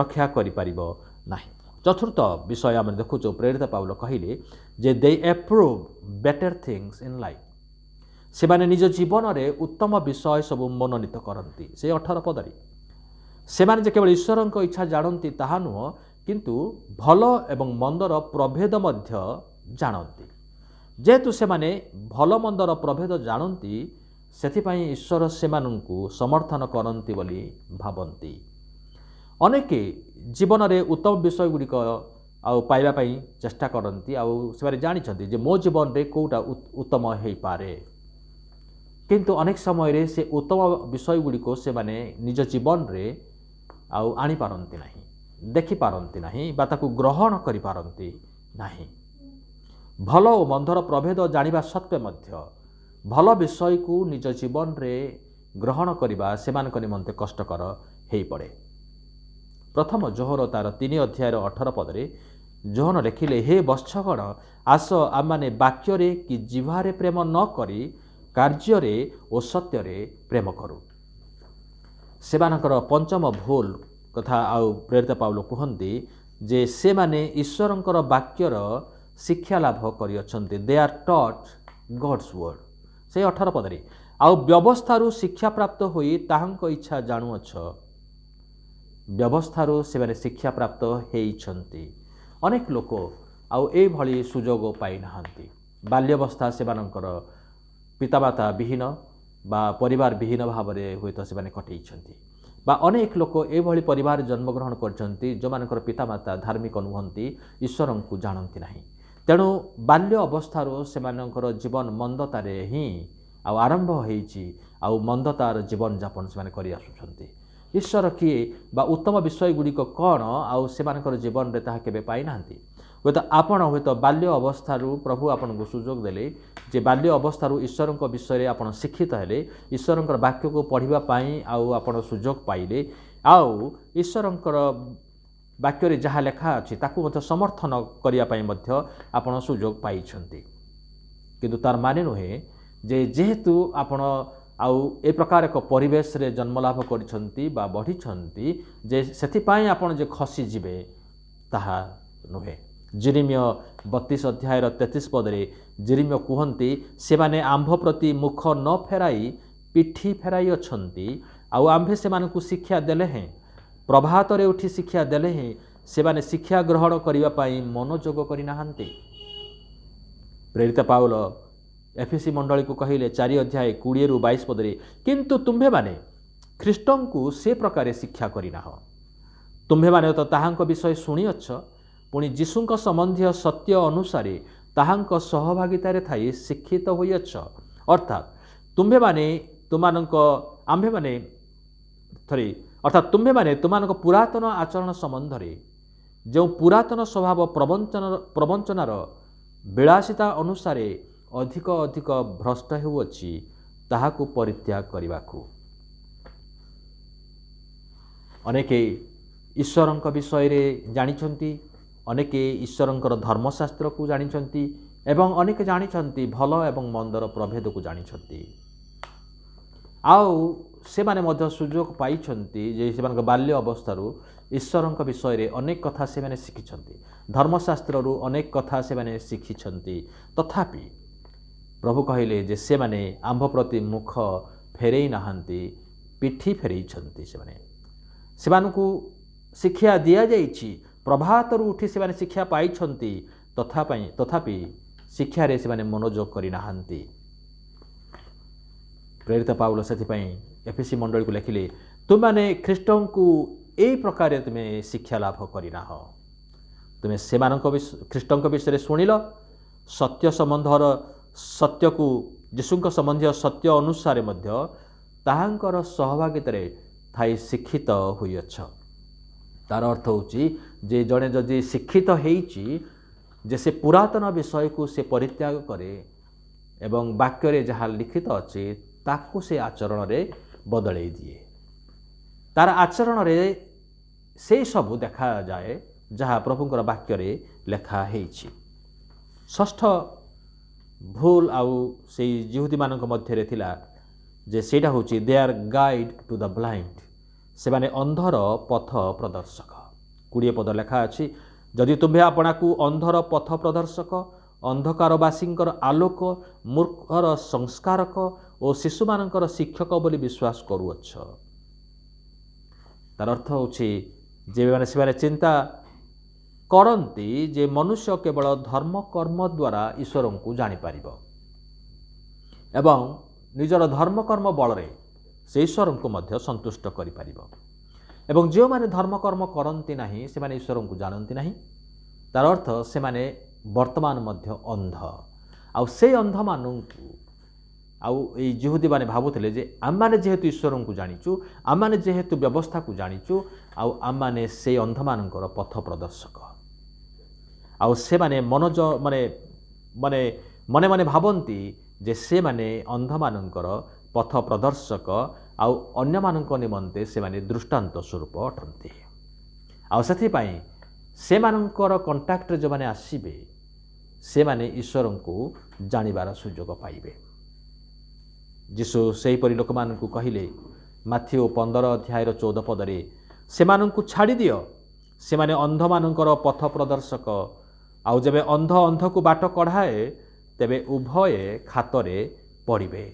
ରକ୍ଷା କରିପାରିବ ନାହିଁ ଚତୁର୍ଥ ବିଷୟ ଆମେ ଦେଖୁଛୁ ପ୍ରେରିତ ପାଉଲ କହିଲେ ଯେ they approve better things in life ସେମାନେ ନିଜ ଜୀବନରେ ଉତ୍ତମ ବିଷୟ ସବୁ ମନୋନୀତ କରନ୍ତି ସେ ଅଠର ପଦରେ ସେମାନେ ଯେ କେବଳ ଈଶ୍ୱରଙ୍କ ଇଚ୍ଛା ଜାଣନ୍ତି ତାହା ନୁହଁ କିନ୍ତୁ ଭଲ ଏବଂ ମନ୍ଦର ପ୍ରଭେଦ ମଧ୍ୟ ଜାଣନ୍ତି ଯେହେତୁ ସେମାନେ ଭଲ ମନ୍ଦର ପ୍ରଭେଦ ଜାଣନ୍ତି ସେଥିପାଇଁ ଈଶ୍ୱର ସେମାନଙ୍କୁ ସମର୍ଥନ କରନ୍ତି ବୋଲି ଭାବନ୍ତି ଅନେକ ଜୀବନରେ ଉତ୍ତମ ବିଷୟ ଗୁଡ଼ିକ ଆଉ ପାଇବା ପାଇଁ ଚେଷ୍ଟା କରନ୍ତି ଆଉ ସେମାନେ ଜାଣିଛନ୍ତି ଯେ ମୋ ଜୀବନରେ କେଉଁଟା ଉତ୍ତମ ହୋଇପାରେ କିନ୍ତୁ ଅନେକ ସମୟରେ ସେ ଉତ୍ତମ ବିଷୟଗୁଡ଼ିକୁ ସେମାନେ ନିଜ ଜୀବନରେ ଆଉ ଆଣିପାରନ୍ତି ନାହିଁ ଦେଖିପାରନ୍ତି ନାହିଁ ବା ତାକୁ ଗ୍ରହଣ କରିପାରନ୍ତି ନାହିଁ ଭଲ ଓ ମନ୍ଦର ପ୍ରଭେଦ ଜାଣିବା ସତ୍ତ୍ୱେ ମଧ୍ୟ ଭଲ ବିଷୟକୁ ନିଜ ଜୀବନରେ ଗ୍ରହଣ କରିବା ସେମାନଙ୍କ ନିମନ୍ତେ କଷ୍ଟକର ହୋଇପଡ଼େ ପ୍ରଥମ ଜୋହର ତା'ର ତିନି ଅଧ୍ୟାୟର ଅଠର ପଦରେ ଜୋହନ ଲେଖିଲେ ହେ ବତ୍ସଗଣ ଆସ ଆମମାନେ ବାକ୍ୟରେ କି ଜିଭାରେ ପ୍ରେମ ନ କରି କାର୍ଯ୍ୟରେ ଓ ସତ୍ୟରେ ପ୍ରେମ କରୁ ସେମାନଙ୍କର ପଞ୍ଚମ ଭୁଲ କଥା ଆଉ ପ୍ରେରିତ ପାଉଲ କୁହନ୍ତି ଯେ ସେମାନେ ଈଶ୍ୱରଙ୍କର ବାକ୍ୟର ଶିକ୍ଷା ଲାଭ କରିଅଛନ୍ତି they are touch God's word ସେଇ ଅଠର ପଦରେ ଆଉ ବ୍ୟବସ୍ଥାରୁ ଶିକ୍ଷାପ୍ରାପ୍ତ ହୋଇ ତାହାଙ୍କ ଇଚ୍ଛା ଜାଣୁଅଛ ବ୍ୟବସ୍ଥାରୁ ସେମାନେ ଶିକ୍ଷାପ୍ରାପ୍ତ ହୋଇଛନ୍ତି ଅନେକ ଲୋକ ଆଉ ଏଇଭଳି ସୁଯୋଗ ପାଇନାହାନ୍ତି ବାଲ୍ୟବସ୍ଥା ସେମାନଙ୍କର ପିତାମାତା ବିହୀନ ବା ପରିବାର ବିହୀନ ଭାବରେ ହୁଏତ ସେମାନେ କଟେଇଛନ୍ତି ବା ଅନେକ ଲୋକ ଏଭଳି ପରିବାରରେ ଜନ୍ମଗ୍ରହଣ କରିଛନ୍ତି ଯେଉଁମାନଙ୍କର ପିତାମାତା ଧାର୍ମିକ ନୁହନ୍ତି ଈଶ୍ୱରଙ୍କୁ ଜାଣନ୍ତି ନାହିଁ ତେଣୁ ବାଲ୍ୟ ଅବସ୍ଥାରୁ ସେମାନଙ୍କର ଜୀବନ ମନ୍ଦତାରେ ହିଁ ଆଉ ଆରମ୍ଭ ହୋଇଛି ଆଉ ମନ୍ଦତାର ଜୀବନଯାପନ ସେମାନେ କରିଆସୁଛନ୍ତି ଈଶ୍ୱର କିଏ ବା ଉତ୍ତମ ବିଷୟଗୁଡ଼ିକ କ'ଣ ଆଉ ସେମାନଙ୍କର ଜୀବନରେ ତାହା କେବେ ପାଇନାହାନ୍ତି ହୁଏତ ଆପଣ ହୁଏତ ବାଲ୍ୟ ଅବସ୍ଥାରୁ ପ୍ରଭୁ ଆପଣଙ୍କୁ ସୁଯୋଗ ଦେଲେ ଯେ ବାଲ୍ୟ ଅବସ୍ଥାରୁ ଈଶ୍ୱରଙ୍କ ବିଷୟରେ ଆପଣ ଶିକ୍ଷିତ ହେଲେ ଈଶ୍ୱରଙ୍କର ବାକ୍ୟକୁ ପଢ଼ିବା ପାଇଁ ଆଉ ଆପଣ ସୁଯୋଗ ପାଇଲେ ଆଉ ଈଶ୍ୱରଙ୍କର ବାକ୍ୟରେ ଯାହା ଲେଖା ଅଛି ତାକୁ ମଧ୍ୟ ସମର୍ଥନ କରିବା ପାଇଁ ମଧ୍ୟ ଆପଣ ସୁଯୋଗ ପାଇଛନ୍ତି କିନ୍ତୁ ତା'ର ମାନେ ନୁହେଁ ଯେ ଯେହେତୁ ଆପଣ ଆଉ ଏ ପ୍ରକାର ଏକ ପରିବେଶରେ ଜନ୍ମଲାଭ କରିଛନ୍ତି ବା ବଢ଼ିଛନ୍ତି ଯେ ସେଥିପାଇଁ ଆପଣ ଯେ ଖସିଯିବେ ତାହା ନୁହେଁ ଜିରିମିୟ ବତିଶ ଅଧ୍ୟାୟର ତେତିଶ ପଦରେ ଜିରିମିୟ କୁହନ୍ତି ସେମାନେ ଆମ୍ଭ ପ୍ରତି ମୁଖ ନ ଫେରାଇ ପିଠି ଫେରାଇ ଅଛନ୍ତି ଆଉ ଆମ୍ଭେ ସେମାନଙ୍କୁ ଶିକ୍ଷା ଦେଲେ ହେଁ ପ୍ରଭାତରେ ଉଠି ଶିକ୍ଷା ଦେଲେ ହେଁ ସେମାନେ ଶିକ୍ଷା ଗ୍ରହଣ କରିବା ପାଇଁ ମନୋଯୋଗ କରିନାହାନ୍ତି ପ୍ରେରିତ ପାଉଲ ଏଫିସି ମଣ୍ଡଳୀକୁ କହିଲେ ଚାରି ଅଧ୍ୟାୟ କୋଡ଼ିଏରୁ ବାଇଶ ପଦରେ କିନ୍ତୁ ତୁମ୍ଭେମାନେ ଖ୍ରୀଷ୍ଟଙ୍କୁ ସେ ପ୍ରକାରେ ଶିକ୍ଷା କରିନାହ ତୁମ୍ଭେମାନେ ତ ତାହାଙ୍କ ବିଷୟ ଶୁଣିଅଛ ପୁଣି ଯୀଶୁଙ୍କ ସମ୍ବନ୍ଧୀୟ ସତ୍ୟ ଅନୁସାରେ ତାହାଙ୍କ ସହଭାଗିତାରେ ଥାଇ ଶିକ୍ଷିତ ହୋଇଅଛ ଅର୍ଥାତ୍ ତୁମ୍ଭେମାନେ ତୁମାନଙ୍କ ଆମ୍ଭେମାନେ ଥରେ ଅର୍ଥାତ୍ ତୁମ୍ଭେମାନେ ତୁମମାନଙ୍କ ପୁରାତନ ଆଚରଣ ସମ୍ବନ୍ଧରେ ଯେଉଁ ପୁରାତନ ସ୍ୱଭାବ ପ୍ରବଞ୍ଚନ ପ୍ରବଞ୍ଚନାର ବିଳାସିତା ଅନୁସାରେ ଅଧିକ ଅଧିକ ଭ୍ରଷ୍ଟ ହେଉଅଛି ତାହାକୁ ପରିତ୍ୟାଗ କରିବାକୁ ଅନେକ ଈଶ୍ୱରଙ୍କ ବିଷୟରେ ଜାଣିଛନ୍ତି ଅନେକ ଈଶ୍ୱରଙ୍କର ଧର୍ମଶାସ୍ତ୍ରକୁ ଜାଣିଛନ୍ତି ଏବଂ ଅନେକ ଜାଣିଛନ୍ତି ଭଲ ଏବଂ ମନ୍ଦର ପ୍ରଭେଦକୁ ଜାଣିଛନ୍ତି ଆଉ ସେମାନେ ମଧ୍ୟ ସୁଯୋଗ ପାଇଛନ୍ତି ଯେ ସେମାନଙ୍କ ବାଲ୍ୟ ଅବସ୍ଥାରୁ ଈଶ୍ୱରଙ୍କ ବିଷୟରେ ଅନେକ କଥା ସେମାନେ ଶିଖିଛନ୍ତି ଧର୍ମଶାସ୍ତ୍ରରୁ ଅନେକ କଥା ସେମାନେ ଶିଖିଛନ୍ତି ତଥାପି ପ୍ରଭୁ କହିଲେ ଯେ ସେମାନେ ଆମ୍ଭ ପ୍ରତି ମୁଖ ଫେରେଇ ନାହାନ୍ତି ପିଠି ଫେରେଇଛନ୍ତି ସେମାନେ ସେମାନଙ୍କୁ ଶିକ୍ଷା ଦିଆଯାଇଛି ପ୍ରଭାତରୁ ଉଠି ସେମାନେ ଶିକ୍ଷା ପାଇଛନ୍ତି ତଥାପି ତଥାପି ଶିକ୍ଷାରେ ସେମାନେ ମନୋଯୋଗ କରିନାହାନ୍ତି ପ୍ରେରିତ ପାଉଲ ସେଥିପାଇଁ ଏଫିସି ମଣ୍ଡଳୀକୁ ଲେଖିଲେ ତୁମାନେ ଖ୍ରୀଷ୍ଟଙ୍କୁ ଏହି ପ୍ରକାରରେ ତୁମେ ଶିକ୍ଷା ଲାଭ କରିନାହ ତୁମେ ସେମାନଙ୍କ ଖ୍ରୀଷ୍ଟଙ୍କ ବିଷୟରେ ଶୁଣିଲ ସତ୍ୟ ସମ୍ବନ୍ଧର ସତ୍ୟକୁ ଯୀଶୁଙ୍କ ସମ୍ବନ୍ଧୀୟ ସତ୍ୟ ଅନୁସାରେ ମଧ୍ୟ ତାହାଙ୍କର ସହଭାଗିତାରେ ଥାଇ ଶିକ୍ଷିତ ହୋଇଅଛ ତାର ଅର୍ଥ ହେଉଛି ଯେ ଜଣେ ଯଦି ଶିକ୍ଷିତ ହେଇଛି ଯେ ସେ ପୁରାତନ ବିଷୟକୁ ସେ ପରିତ୍ୟାଗ କରେ ଏବଂ ବାକ୍ୟରେ ଯାହା ଲିଖିତ ଅଛି ତାକୁ ସେ ଆଚରଣରେ ବଦଳେଇ ଦିଏ ତାର ଆଚରଣରେ ସେଇ ସବୁ ଦେଖାଯାଏ ଯାହା ପ୍ରଭୁଙ୍କର ବାକ୍ୟରେ ଲେଖା ହେଇଛି ଷଷ୍ଠ ଭୁଲ ଆଉ ସେଇ ଜିହୁଦୀମାନଙ୍କ ମଧ୍ୟରେ ଥିଲା ଯେ ସେଇଟା ହେଉଛି they are guide to the blind ସେମାନେ ଅନ୍ଧର ପଥ ପ୍ରଦର୍ଶକ କୋଡ଼ିଏ ପଦ ଲେଖା ଅଛି ଯଦି ତୁମ୍ଭେ ଆପଣାକୁ ଅନ୍ଧର ପଥ ପ୍ରଦର୍ଶକ ଅନ୍ଧକାରବାସୀଙ୍କର ଆଲୋକ ମୂର୍ଖର ସଂସ୍କାରକ ଓ ଶିଶୁମାନଙ୍କର ଶିକ୍ଷକ ବୋଲି ବିଶ୍ୱାସ କରୁଅଛ ତାର ଅର୍ଥ ହେଉଛି ଯେମାନେ ସେମାନେ ଚିନ୍ତା କରନ୍ତି ଯେ ମନୁଷ୍ୟ କେବଳ ଧର୍ମ କର୍ମ ଦ୍ୱାରା ଈଶ୍ୱରଙ୍କୁ ଜାଣିପାରିବ ଏବଂ ନିଜର ଧର୍ମକର୍ମ ବଳରେ ସେ ଈଶ୍ୱରଙ୍କୁ ମଧ୍ୟ ସନ୍ତୁଷ୍ଟ କରିପାରିବ ଏବଂ ଯେଉଁମାନେ ଧର୍ମକର୍ମ କରନ୍ତି ନାହିଁ ସେମାନେ ଈଶ୍ୱରଙ୍କୁ ଜାଣନ୍ତି ନାହିଁ ତା'ର ଅର୍ଥ ସେମାନେ ବର୍ତ୍ତମାନ ମଧ୍ୟ ଅନ୍ଧ ଆଉ ସେଇ ଅନ୍ଧମାନଙ୍କୁ ଆଉ ଏଇ ଯେହୁଦୀମାନେ ଭାବୁଥିଲେ ଯେ ଆମମାନେ ଯେହେତୁ ଈଶ୍ୱରଙ୍କୁ ଜାଣିଛୁ ଆମମାନେ ଯେହେତୁ ବ୍ୟବସ୍ଥାକୁ ଜାଣିଛୁ ଆଉ ଆମମାନେ ସେଇ ଅନ୍ଧମାନଙ୍କର ପଥ ପ୍ରଦର୍ଶକ ଆଉ ସେମାନେ ମନୋଜ ମାନେ ମାନେ ମନେ ମନେ ଭାବନ୍ତି ଯେ ସେମାନେ ଅନ୍ଧମାନଙ୍କର ପଥ ପ୍ରଦର୍ଶକ ଆଉ ଅନ୍ୟମାନଙ୍କ ନିମନ୍ତେ ସେମାନେ ଦୃଷ୍ଟାନ୍ତ ସ୍ୱରୂପ ଅଟନ୍ତି ଆଉ ସେଥିପାଇଁ ସେମାନଙ୍କର କଣ୍ଟାକ୍ଟରେ ଯେଉଁମାନେ ଆସିବେ ସେମାନେ ଈଶ୍ୱରଙ୍କୁ ଜାଣିବାର ସୁଯୋଗ ପାଇବେ ଯୀଶୁ ସେହିପରି ଲୋକମାନଙ୍କୁ କହିଲେ ମାଥିଓ ପନ୍ଦର ଅଧ୍ୟାୟର ଚଉଦ ପଦରେ ସେମାନଙ୍କୁ ଛାଡ଼ିଦିଅ ସେମାନେ ଅନ୍ଧମାନଙ୍କର ପଥ ପ୍ରଦର୍ଶକ ଆଉ ଯେବେ ଅନ୍ଧ ଅନ୍ଧକୁ ବାଟ କଢ଼ାଏ ତେବେ ଉଭୟ ଖାତରେ ପଡ଼ିବେ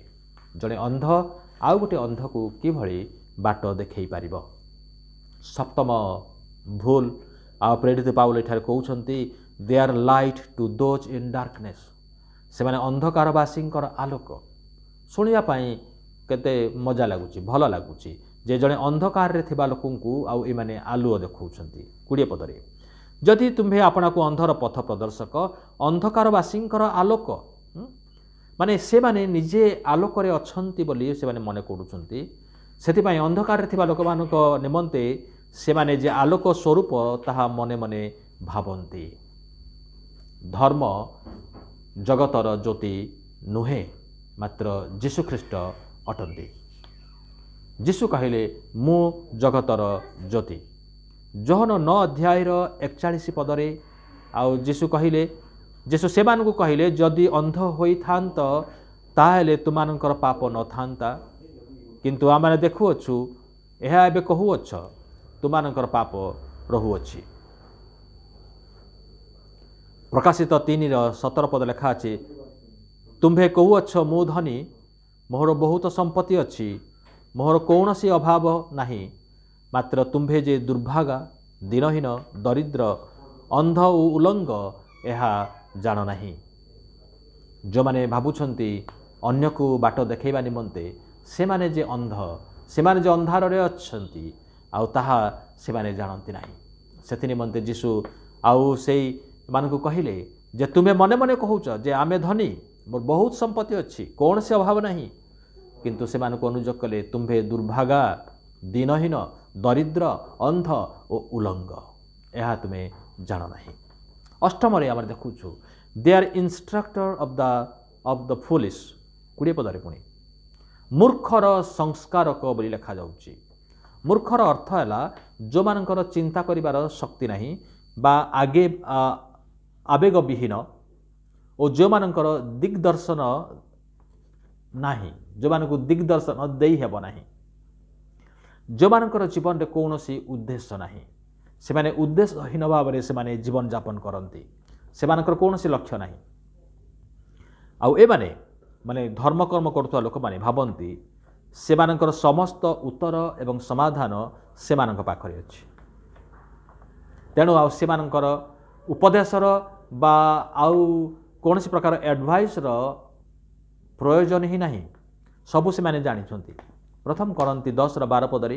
ଜଣେ ଅନ୍ଧ ଆଉ ଗୋଟିଏ ଅନ୍ଧକୁ କିଭଳି ବାଟ ଦେଖାଇ ପାରିବ ସପ୍ତମ ଭୁଲ ଆଉ ପ୍ରେରିତ ପାଉଲ ଏଠାରେ କହୁଛନ୍ତି they are light to those in darkness ସେମାନେ ଅନ୍ଧକାରବାସୀଙ୍କର ଆଲୋକ ଶୁଣିବା ପାଇଁ କେତେ ମଜା ଲାଗୁଛି ଭଲ ଲାଗୁଛି ଯେ ଜଣେ ଅନ୍ଧକାରରେ ଥିବା ଲୋକଙ୍କୁ ଆଉ ଏମାନେ ଆଲୁଅ ଦେଖାଉଛନ୍ତି କୋଡ଼ିଏ ପଦରେ ଯଦି ତୁମ୍ଭେ ଆପଣାକୁ ଅନ୍ଧର ପଥ ପ୍ରଦର୍ଶକ ଅନ୍ଧକାରବାସୀଙ୍କର ଆଲୋକ ମାନେ ସେମାନେ ନିଜେ ଆଲୋକରେ ଅଛନ୍ତି ବୋଲି ସେମାନେ ମନେ କରୁଛନ୍ତି ସେଥିପାଇଁ ଅନ୍ଧକାରରେ ଥିବା ଲୋକମାନଙ୍କ ନିମନ୍ତେ ସେମାନେ ଯେ ଆଲୋକ ସ୍ୱରୂପ ତାହା ମନେ ମନେ ଭାବନ୍ତି ଧର୍ମ ଜଗତର ଜ୍ୟୋତି ନୁହେଁ ମାତ୍ର ଯୀଶୁଖ୍ରୀଷ୍ଟ ଅଟନ୍ତି ଯୀଶୁ କହିଲେ ମୁଁ ଜଗତର ଜ୍ୟୋତି ଯୋହନ ନଅ ଅଧ୍ୟାୟର ଏକଚାଳିଶ ପଦରେ ଆଉ ଯୀଶୁ କହିଲେ ଯେସୁ ସେମାନଙ୍କୁ କହିଲେ ଯଦି ଅନ୍ଧ ହୋଇଥାନ୍ତ ତାହେଲେ ତୁମାନଙ୍କର ପାପ ନଥାନ୍ତା କିନ୍ତୁ ଆମେ ଦେଖୁଅଛୁ ଏହା ଏବେ କହୁଅଛ ତୁମାନଙ୍କର ପାପ ରହୁଅଛି ପ୍ରକାଶିତ ତିନିର ସତର ପଦ ଲେଖା ଅଛି ତୁମ୍ଭେ କହୁଅଛ ମୁଁ ଧନୀ ମୋର ବହୁତ ସମ୍ପତ୍ତି ଅଛି ମୋର କୌଣସି ଅଭାବ ନାହିଁ ମାତ୍ର ତୁମ୍ଭେ ଯେ ଦୁର୍ଭାଗା ଦିନହୀନ ଦରିଦ୍ର ଅନ୍ଧ ଓ ଉଲଙ୍ଗ ଏହା ଜାଣ ନାହିଁ ଯେଉଁମାନେ ଭାବୁଛନ୍ତି ଅନ୍ୟକୁ ବାଟ ଦେଖାଇବା ନିମନ୍ତେ ସେମାନେ ଯେ ଅନ୍ଧ ସେମାନେ ଯେ ଅନ୍ଧାରରେ ଅଛନ୍ତି ଆଉ ତାହା ସେମାନେ ଜାଣନ୍ତି ନାହିଁ ସେଥି ନିମନ୍ତେ ଯୀଶୁ ଆଉ ସେଇମାନଙ୍କୁ କହିଲେ ଯେ ତୁମେ ମନେ ମନେ କହୁଛ ଯେ ଆମେ ଧନୀ ମୋର ବହୁତ ସମ୍ପତ୍ତି ଅଛି କୌଣସି ଅଭାବ ନାହିଁ କିନ୍ତୁ ସେମାନଙ୍କୁ ଅନୁଯୋଗ କଲେ ତୁମ୍ଭେ ଦୁର୍ଭାଗା ଦିନହୀନ ଦରିଦ୍ର ଅନ୍ଧ ଓ ଉଲଙ୍ଗ ଏହା ତୁମେ ଜାଣ ନାହିଁ ଅଷ୍ଟମରେ ଆମେ ଦେଖୁଛୁ they are instructor of the of the foolish କୋଡ଼ିଏ ପଦରେ ପୁଣି ମୂର୍ଖର ସଂସ୍କାରକ ବୋଲି ଲେଖାଯାଉଛି ମୂର୍ଖର ଅର୍ଥ ହେଲା ଯେଉଁମାନଙ୍କର ଚିନ୍ତା କରିବାର ଶକ୍ତି ନାହିଁ ବା ଆଗେ ଆବେଗବିହୀନ ଓ ଯେଉଁମାନଙ୍କର ଦିଗ୍ଦର୍ଶନ ନାହିଁ ଯେଉଁମାନଙ୍କୁ ଦିଗ୍ଦର୍ଶନ ଦେଇ ହେବ ନାହିଁ ଯେଉଁମାନଙ୍କର ଜୀବନରେ କୌଣସି ଉଦ୍ଦେଶ୍ୟ ନାହିଁ ସେମାନେ ଉଦ୍ଦେଶ୍ୟହୀନ ଭାବରେ ସେମାନେ ଜୀବନଯାପନ କରନ୍ତି ସେମାନଙ୍କର କୌଣସି ଲକ୍ଷ୍ୟ ନାହିଁ ଆଉ ଏମାନେ ମାନେ ଧର୍ମକର୍ମ କରୁଥିବା ଲୋକମାନେ ଭାବନ୍ତି ସେମାନଙ୍କର ସମସ୍ତ ଉତ୍ତର ଏବଂ ସମାଧାନ ସେମାନଙ୍କ ପାଖରେ ଅଛି ତେଣୁ ଆଉ ସେମାନଙ୍କର ଉପଦେଶର ବା ଆଉ କୌଣସି ପ୍ରକାର ଆଡ଼ଭାଇସ୍ର ପ୍ରୟୋଜନ ହିଁ ନାହିଁ ସବୁ ସେମାନେ ଜାଣିଛନ୍ତି ପ୍ରଥମ କରନ୍ତି ଦଶର ବାର ପଦରେ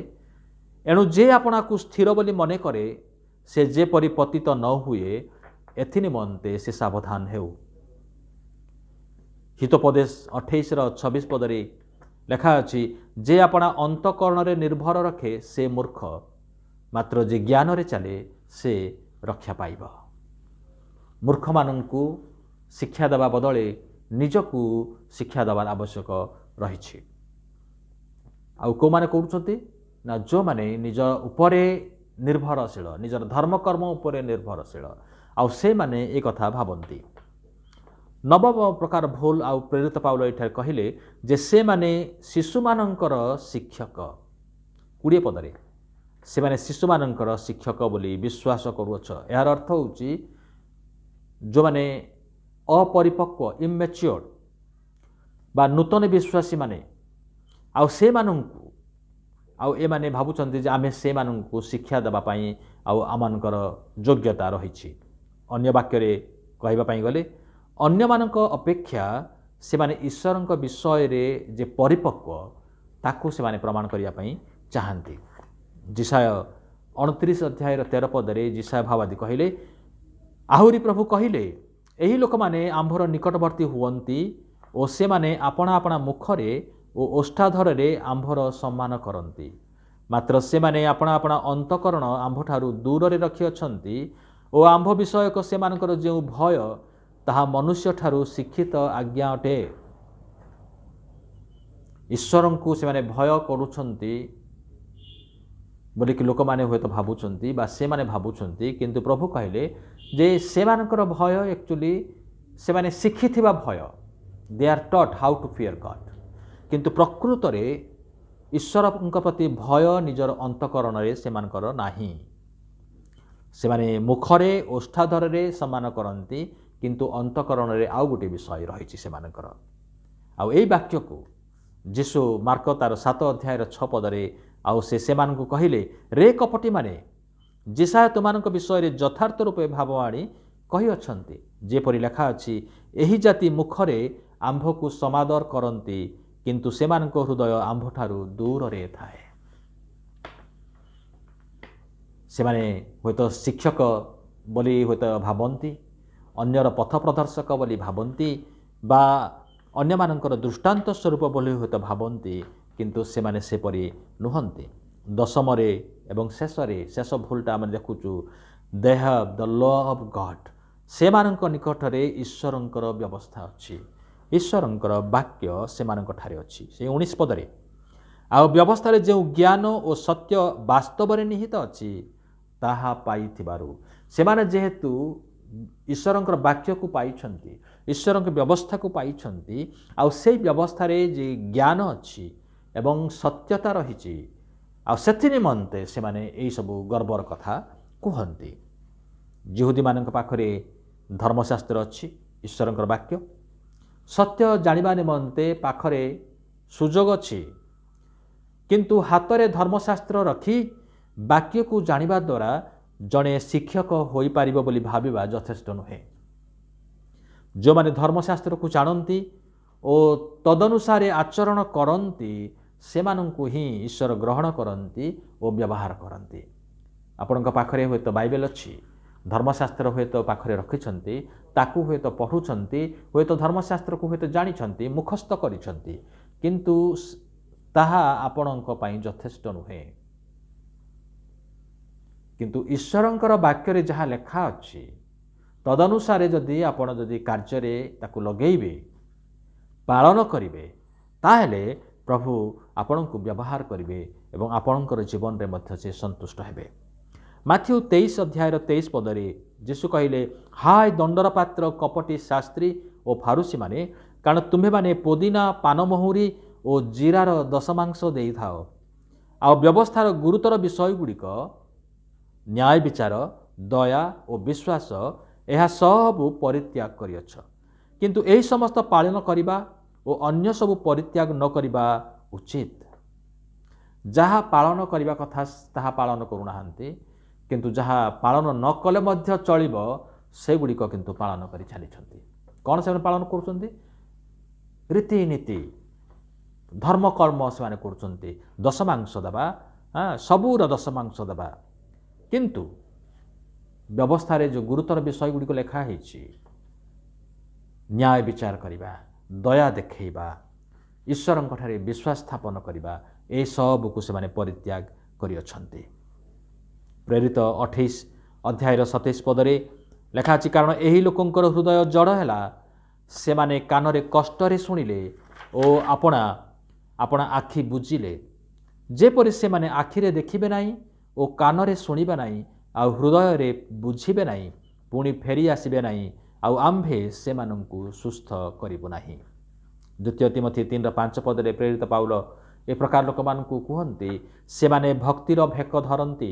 ଏଣୁ ଯେ ଆପଣଙ୍କୁ ସ୍ଥିର ବୋଲି ମନେ କରେ ସେ ଯେପରି ପତିତ ନ ହୁଏ ନିମନ୍ତେ ସେ ସାବଧାନ ହେଉ ହିତୋପଦେଶ ଅଠେଇଶର ଛବିଶ ପଦରେ ଲେଖା ଅଛି ଯେ ଆପଣା ଅନ୍ତଃକରଣରେ ନିର୍ଭର ରଖେ ସେ ମୂର୍ଖ ମାତ୍ର ଯେ ଜ୍ଞାନରେ ଚାଲେ ସେ ରକ୍ଷା ପାଇବ ମୂର୍ଖମାନଙ୍କୁ ଶିକ୍ଷା ଦେବା ବଦଳେ ନିଜକୁ ଶିକ୍ଷା ଦେବାର ଆବଶ୍ୟକ ରହିଛି ଆଉ କେଉଁମାନେ କରୁଛନ୍ତି ନା ଯେଉଁମାନେ ନିଜ ଉପରେ ନିର୍ଭରଶୀଳ ନିଜର ଧର୍ମକର୍ମ ଉପରେ ନିର୍ଭରଶୀଳ ଆଉ ସେମାନେ ଏ କଥା ଭାବନ୍ତି ନବ ପ୍ରକାର ଭୁଲ ଆଉ ପ୍ରେରିତ ପାଉଲ ଏଠାରେ କହିଲେ ଯେ ସେମାନେ ଶିଶୁମାନଙ୍କର ଶିକ୍ଷକ କୋଡ଼ିଏ ପଦରେ ସେମାନେ ଶିଶୁମାନଙ୍କର ଶିକ୍ଷକ ବୋଲି ବିଶ୍ୱାସ କରୁଅଛ ଏହାର ଅର୍ଥ ହେଉଛି ଯେଉଁମାନେ ଅପରିପକ୍ୱ ଇମ୍ମେଚିଓର୍ଡ଼ ବା ନୂତନ ବିଶ୍ୱାସୀମାନେ ଆଉ ସେମାନଙ୍କୁ ଆଉ ଏମାନେ ଭାବୁଛନ୍ତି ଯେ ଆମେ ସେମାନଙ୍କୁ ଶିକ୍ଷା ଦେବା ପାଇଁ ଆଉ ଆମମାନଙ୍କର ଯୋଗ୍ୟତା ରହିଛି ଅନ୍ୟ ବାକ୍ୟରେ କହିବା ପାଇଁ ଗଲେ ଅନ୍ୟମାନଙ୍କ ଅପେକ୍ଷା ସେମାନେ ଈଶ୍ୱରଙ୍କ ବିଷୟରେ ଯେ ପରିପକ୍ୱ ତାକୁ ସେମାନେ ପ୍ରମାଣ କରିବା ପାଇଁ ଚାହାନ୍ତି ଜିସାୟ ଅଣତିରିଶ ଅଧ୍ୟାୟର ତେର ପଦରେ ଜିସାୟ ଭାବାଦୀ କହିଲେ ଆହୁରି ପ୍ରଭୁ କହିଲେ ଏହି ଲୋକମାନେ ଆମ୍ଭର ନିକଟବର୍ତ୍ତୀ ହୁଅନ୍ତି ଓ ସେମାନେ ଆପଣା ଆପଣା ମୁଖରେ ଓ ଓଷ୍ଠାଧରରେ ଆମ୍ଭର ସମ୍ମାନ କରନ୍ତି ମାତ୍ର ସେମାନେ ଆପଣ ଆପଣ ଅନ୍ତଃକରଣ ଆମ୍ଭଠାରୁ ଦୂରରେ ରଖିଅଛନ୍ତି ଓ ଆମ୍ଭ ବିଷୟକ ସେମାନଙ୍କର ଯେଉଁ ଭୟ ତାହା ମନୁଷ୍ୟଠାରୁ ଶିକ୍ଷିତ ଆଜ୍ଞା ଅଟେ ଈଶ୍ୱରଙ୍କୁ ସେମାନେ ଭୟ କରୁଛନ୍ତି ବୋଲିକି ଲୋକମାନେ ହୁଏତ ଭାବୁଛନ୍ତି ବା ସେମାନେ ଭାବୁଛନ୍ତି କିନ୍ତୁ ପ୍ରଭୁ କହିଲେ ଯେ ସେମାନଙ୍କର ଭୟ ଆକ୍ଚୁଆଲି ସେମାନେ ଶିଖିଥିବା ଭୟ they are taught how to fear God କିନ୍ତୁ ପ୍ରକୃତରେ ଈଶ୍ୱରଙ୍କ ପ୍ରତି ଭୟ ନିଜର ଅନ୍ତଃକରଣରେ ସେମାନଙ୍କର ନାହିଁ ସେମାନେ ମୁଖରେ ଓଷ୍ଠାଧରରେ ସମ୍ମାନ କରନ୍ତି କିନ୍ତୁ ଅନ୍ତଃକରଣରେ ଆଉ ଗୋଟିଏ ବିଷୟ ରହିଛି ସେମାନଙ୍କର ଆଉ ଏଇ ବାକ୍ୟକୁ ଯୀଶୁ ମାର୍କ ତା'ର ସାତ ଅଧ୍ୟାୟର ଛଅ ପଦରେ ଆଉ ସେ ସେମାନଙ୍କୁ କହିଲେ ରେ କପଟିମାନେ ଯିଶା ତୁମାନଙ୍କ ବିଷୟରେ ଯଥାର୍ଥ ରୂପେ ଭାବ ଆଣି କହିଅଛନ୍ତି ଯେପରି ଲେଖା ଅଛି ଏହି ଜାତି ମୁଖରେ ଆମ୍ଭକୁ ସମାଦର କରନ୍ତି କିନ୍ତୁ ସେମାନଙ୍କ ହୃଦୟ ଆମ୍ଭଠାରୁ ଦୂରରେ ଥାଏ ସେମାନେ ହୁଏତ ଶିକ୍ଷକ ବୋଲି ହୁଏତ ଭାବନ୍ତି ଅନ୍ୟର ପଥ ପ୍ରଦର୍ଶକ ବୋଲି ଭାବନ୍ତି ବା ଅନ୍ୟମାନଙ୍କର ଦୃଷ୍ଟାନ୍ତ ସ୍ୱରୂପ ବୋଲି ହୁଏତ ଭାବନ୍ତି କିନ୍ତୁ ସେମାନେ ସେପରି ନୁହନ୍ତି ଦଶମରେ ଏବଂ ଶେଷରେ ଶେଷ ଭୁଲଟା ଆମେ ଦେଖୁଛୁ ଦେହ ଦ ଲ ଅଫ୍ ଗଡ଼ ସେମାନଙ୍କ ନିକଟରେ ଈଶ୍ୱରଙ୍କର ବ୍ୟବସ୍ଥା ଅଛି ଈଶ୍ୱରଙ୍କର ବାକ୍ୟ ସେମାନଙ୍କଠାରେ ଅଛି ସେ ଉଣେଇଶ ପଦରେ ଆଉ ବ୍ୟବସ୍ଥାରେ ଯେଉଁ ଜ୍ଞାନ ଓ ସତ୍ୟ ବାସ୍ତବରେ ନିହିତ ଅଛି ତାହା ପାଇଥିବାରୁ ସେମାନେ ଯେହେତୁ ଈଶ୍ୱରଙ୍କର ବାକ୍ୟକୁ ପାଇଛନ୍ତି ଈଶ୍ୱରଙ୍କ ବ୍ୟବସ୍ଥାକୁ ପାଇଛନ୍ତି ଆଉ ସେଇ ବ୍ୟବସ୍ଥାରେ ଯେ ଜ୍ଞାନ ଅଛି ଏବଂ ସତ୍ୟତା ରହିଛି ଆଉ ସେଥି ନିମନ୍ତେ ସେମାନେ ଏହିସବୁ ଗର୍ବର କଥା କୁହନ୍ତି ଜିହୁଦୀମାନଙ୍କ ପାଖରେ ଧର୍ମଶାସ୍ତ୍ର ଅଛି ଈଶ୍ୱରଙ୍କର ବାକ୍ୟ ସତ୍ୟ ଜାଣିବା ନିମନ୍ତେ ପାଖରେ ସୁଯୋଗ ଅଛି କିନ୍ତୁ ହାତରେ ଧର୍ମଶାସ୍ତ୍ର ରଖି ବାକ୍ୟକୁ ଜାଣିବା ଦ୍ୱାରା ଜଣେ ଶିକ୍ଷକ ହୋଇପାରିବ ବୋଲି ଭାବିବା ଯଥେଷ୍ଟ ନୁହେଁ ଯେଉଁମାନେ ଧର୍ମଶାସ୍ତ୍ରକୁ ଜାଣନ୍ତି ଓ ତଦନୁସାରେ ଆଚରଣ କରନ୍ତି ସେମାନଙ୍କୁ ହିଁ ଈଶ୍ୱର ଗ୍ରହଣ କରନ୍ତି ଓ ବ୍ୟବହାର କରନ୍ତି ଆପଣଙ୍କ ପାଖରେ ହୁଏତ ବାଇବେଲ ଅଛି ଧର୍ମଶାସ୍ତ୍ର ହୁଏତ ପାଖରେ ରଖିଛନ୍ତି ତାକୁ ହୁଏତ ପଢ଼ୁଛନ୍ତି ହୁଏତ ଧର୍ମଶାସ୍ତ୍ରକୁ ହୁଏତ ଜାଣିଛନ୍ତି ମୁଖସ୍ଥ କରିଛନ୍ତି କିନ୍ତୁ ତାହା ଆପଣଙ୍କ ପାଇଁ ଯଥେଷ୍ଟ ନୁହେଁ କିନ୍ତୁ ଈଶ୍ୱରଙ୍କର ବାକ୍ୟରେ ଯାହା ଲେଖା ଅଛି ତଦନୁସାରେ ଯଦି ଆପଣ ଯଦି କାର୍ଯ୍ୟରେ ତାକୁ ଲଗେଇବେ ପାଳନ କରିବେ ତାହେଲେ ପ୍ରଭୁ ଆପଣଙ୍କୁ ବ୍ୟବହାର କରିବେ ଏବଂ ଆପଣଙ୍କର ଜୀବନରେ ମଧ୍ୟ ସେ ସନ୍ତୁଷ୍ଟ ହେବେ ମାଥ୍ୟୁ ତେଇଶ ଅଧ୍ୟାୟର ତେଇଶ ପଦରେ ଯୀଶୁ କହିଲେ ହାଏ ଦଣ୍ଡର ପାତ୍ର କପଟି ଶାସ୍ତ୍ରୀ ଓ ଫାରୁସିମାନେ କାରଣ ତୁମେମାନେ ପୋଦିନା ପାନମହୁରୀ ଓ ଜିରାର ଦଶମାଂଶ ଦେଇଥାଅ ଆଉ ବ୍ୟବସ୍ଥାର ଗୁରୁତର ବିଷୟଗୁଡ଼ିକ ନ୍ୟାୟ ବିଚାର ଦୟା ଓ ବିଶ୍ୱାସ ଏହା ସବୁ ପରିତ୍ୟାଗ କରିଅଛ କିନ୍ତୁ ଏହି ସମସ୍ତ ପାଳନ କରିବା ଓ ଅନ୍ୟ ସବୁ ପରିତ୍ୟାଗ ନ କରିବା ଉଚିତ ଯାହା ପାଳନ କରିବା କଥା ତାହା ପାଳନ କରୁନାହାନ୍ତି କିନ୍ତୁ ଯାହା ପାଳନ ନ କଲେ ମଧ୍ୟ ଚଳିବ ସେଗୁଡ଼ିକ କିନ୍ତୁ ପାଳନ କରି ଚାଲିଛନ୍ତି କ'ଣ ସେମାନେ ପାଳନ କରୁଛନ୍ତି ରୀତିନୀତି ଧର୍ମକର୍ମ ସେମାନେ କରୁଛନ୍ତି ଦଶମାଂଶ ଦେବା ସବୁର ଦଶମାଂଶ ଦେବା କିନ୍ତୁ ବ୍ୟବସ୍ଥାରେ ଯେଉଁ ଗୁରୁତର ବିଷୟ ଗୁଡ଼ିକ ଲେଖା ହେଇଛି ନ୍ୟାୟ ବିଚାର କରିବା ଦୟା ଦେଖେଇବା ଈଶ୍ୱରଙ୍କଠାରେ ବିଶ୍ୱାସ ସ୍ଥାପନ କରିବା ଏସବୁକୁ ସେମାନେ ପରିତ୍ୟାଗ କରିଅଛନ୍ତି ପ୍ରେରିତ ଅଠେଇଶ ଅଧ୍ୟାୟର ସତେଇଶ ପଦରେ ଲେଖା ଅଛି କାରଣ ଏହି ଲୋକଙ୍କର ହୃଦୟ ଜଡ଼ ହେଲା ସେମାନେ କାନରେ କଷ୍ଟରେ ଶୁଣିଲେ ଓ ଆପଣା ଆପଣା ଆଖି ବୁଝିଲେ ଯେପରି ସେମାନେ ଆଖିରେ ଦେଖିବେ ନାହିଁ ଓ କାନରେ ଶୁଣିବେ ନାହିଁ ଆଉ ହୃଦୟରେ ବୁଝିବେ ନାହିଁ ପୁଣି ଫେରି ଆସିବେ ନାହିଁ ଆଉ ଆମ୍ଭେ ସେମାନଙ୍କୁ ସୁସ୍ଥ କରିବୁ ନାହିଁ ଦ୍ୱିତୀୟ ତିମଥି ତିନିର ପାଞ୍ଚ ପଦରେ ପ୍ରେରିତ ପାଉଲ ଏ ପ୍ରକାର ଲୋକମାନଙ୍କୁ କୁହନ୍ତି ସେମାନେ ଭକ୍ତିର ଭେକ ଧରନ୍ତି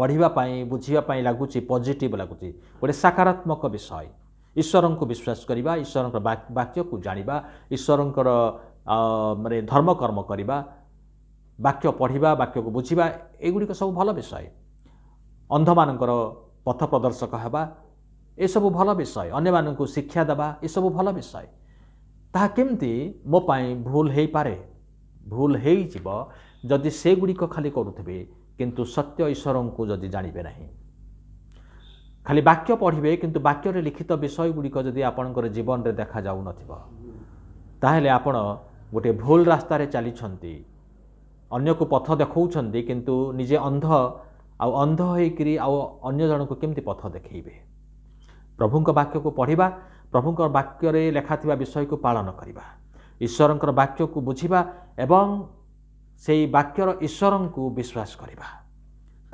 ପଢ଼ିବା ପାଇଁ ବୁଝିବା ପାଇଁ ଲାଗୁଛି ପଜିଟିଭ୍ ଲାଗୁଛି ଗୋଟେ ସକାରାତ୍ମକ ବିଷୟ ଈଶ୍ୱରଙ୍କୁ ବିଶ୍ୱାସ କରିବା ଈଶ୍ୱରଙ୍କ ବାକ୍ୟକୁ ଜାଣିବା ଈଶ୍ୱରଙ୍କର ମାନେ ଧର୍ମକର୍ମ କରିବା ବାକ୍ୟ ପଢ଼ିବା ବାକ୍ୟକୁ ବୁଝିବା ଏଗୁଡ଼ିକ ସବୁ ଭଲ ବିଷୟ ଅନ୍ଧମାନଙ୍କର ପଥ ପ୍ରଦର୍ଶକ ହେବା ଏସବୁ ଭଲ ବିଷୟ ଅନ୍ୟମାନଙ୍କୁ ଶିକ୍ଷା ଦେବା ଏସବୁ ଭଲ ବିଷୟ ତାହା କେମିତି ମୋ ପାଇଁ ଭୁଲ ହୋଇପାରେ ଭୁଲ ହୋଇଯିବ ଯଦି ସେଗୁଡ଼ିକ ଖାଲି କରୁଥିବେ କିନ୍ତୁ ସତ୍ୟ ଈଶ୍ୱରଙ୍କୁ ଯଦି ଜାଣିବେ ନାହିଁ ଖାଲି ବାକ୍ୟ ପଢ଼ିବେ କିନ୍ତୁ ବାକ୍ୟରେ ଲିଖିତ ବିଷୟ ଗୁଡ଼ିକ ଯଦି ଆପଣଙ୍କର ଜୀବନରେ ଦେଖାଯାଉନଥିବ ତାହେଲେ ଆପଣ ଗୋଟିଏ ଭୁଲ ରାସ୍ତାରେ ଚାଲିଛନ୍ତି ଅନ୍ୟକୁ ପଥ ଦେଖାଉଛନ୍ତି କିନ୍ତୁ ନିଜେ ଅନ୍ଧ ଆଉ ଅନ୍ଧ ହୋଇକରି ଆଉ ଅନ୍ୟ ଜଣଙ୍କୁ କେମିତି ପଥ ଦେଖେଇବେ ପ୍ରଭୁଙ୍କ ବାକ୍ୟକୁ ପଢ଼ିବା ପ୍ରଭୁଙ୍କ ବାକ୍ୟରେ ଲେଖାଥିବା ବିଷୟକୁ ପାଳନ କରିବା ଈଶ୍ୱରଙ୍କର ବାକ୍ୟକୁ ବୁଝିବା ଏବଂ ସେଇ ବାକ୍ୟର ଈଶ୍ୱରଙ୍କୁ ବିଶ୍ୱାସ କରିବା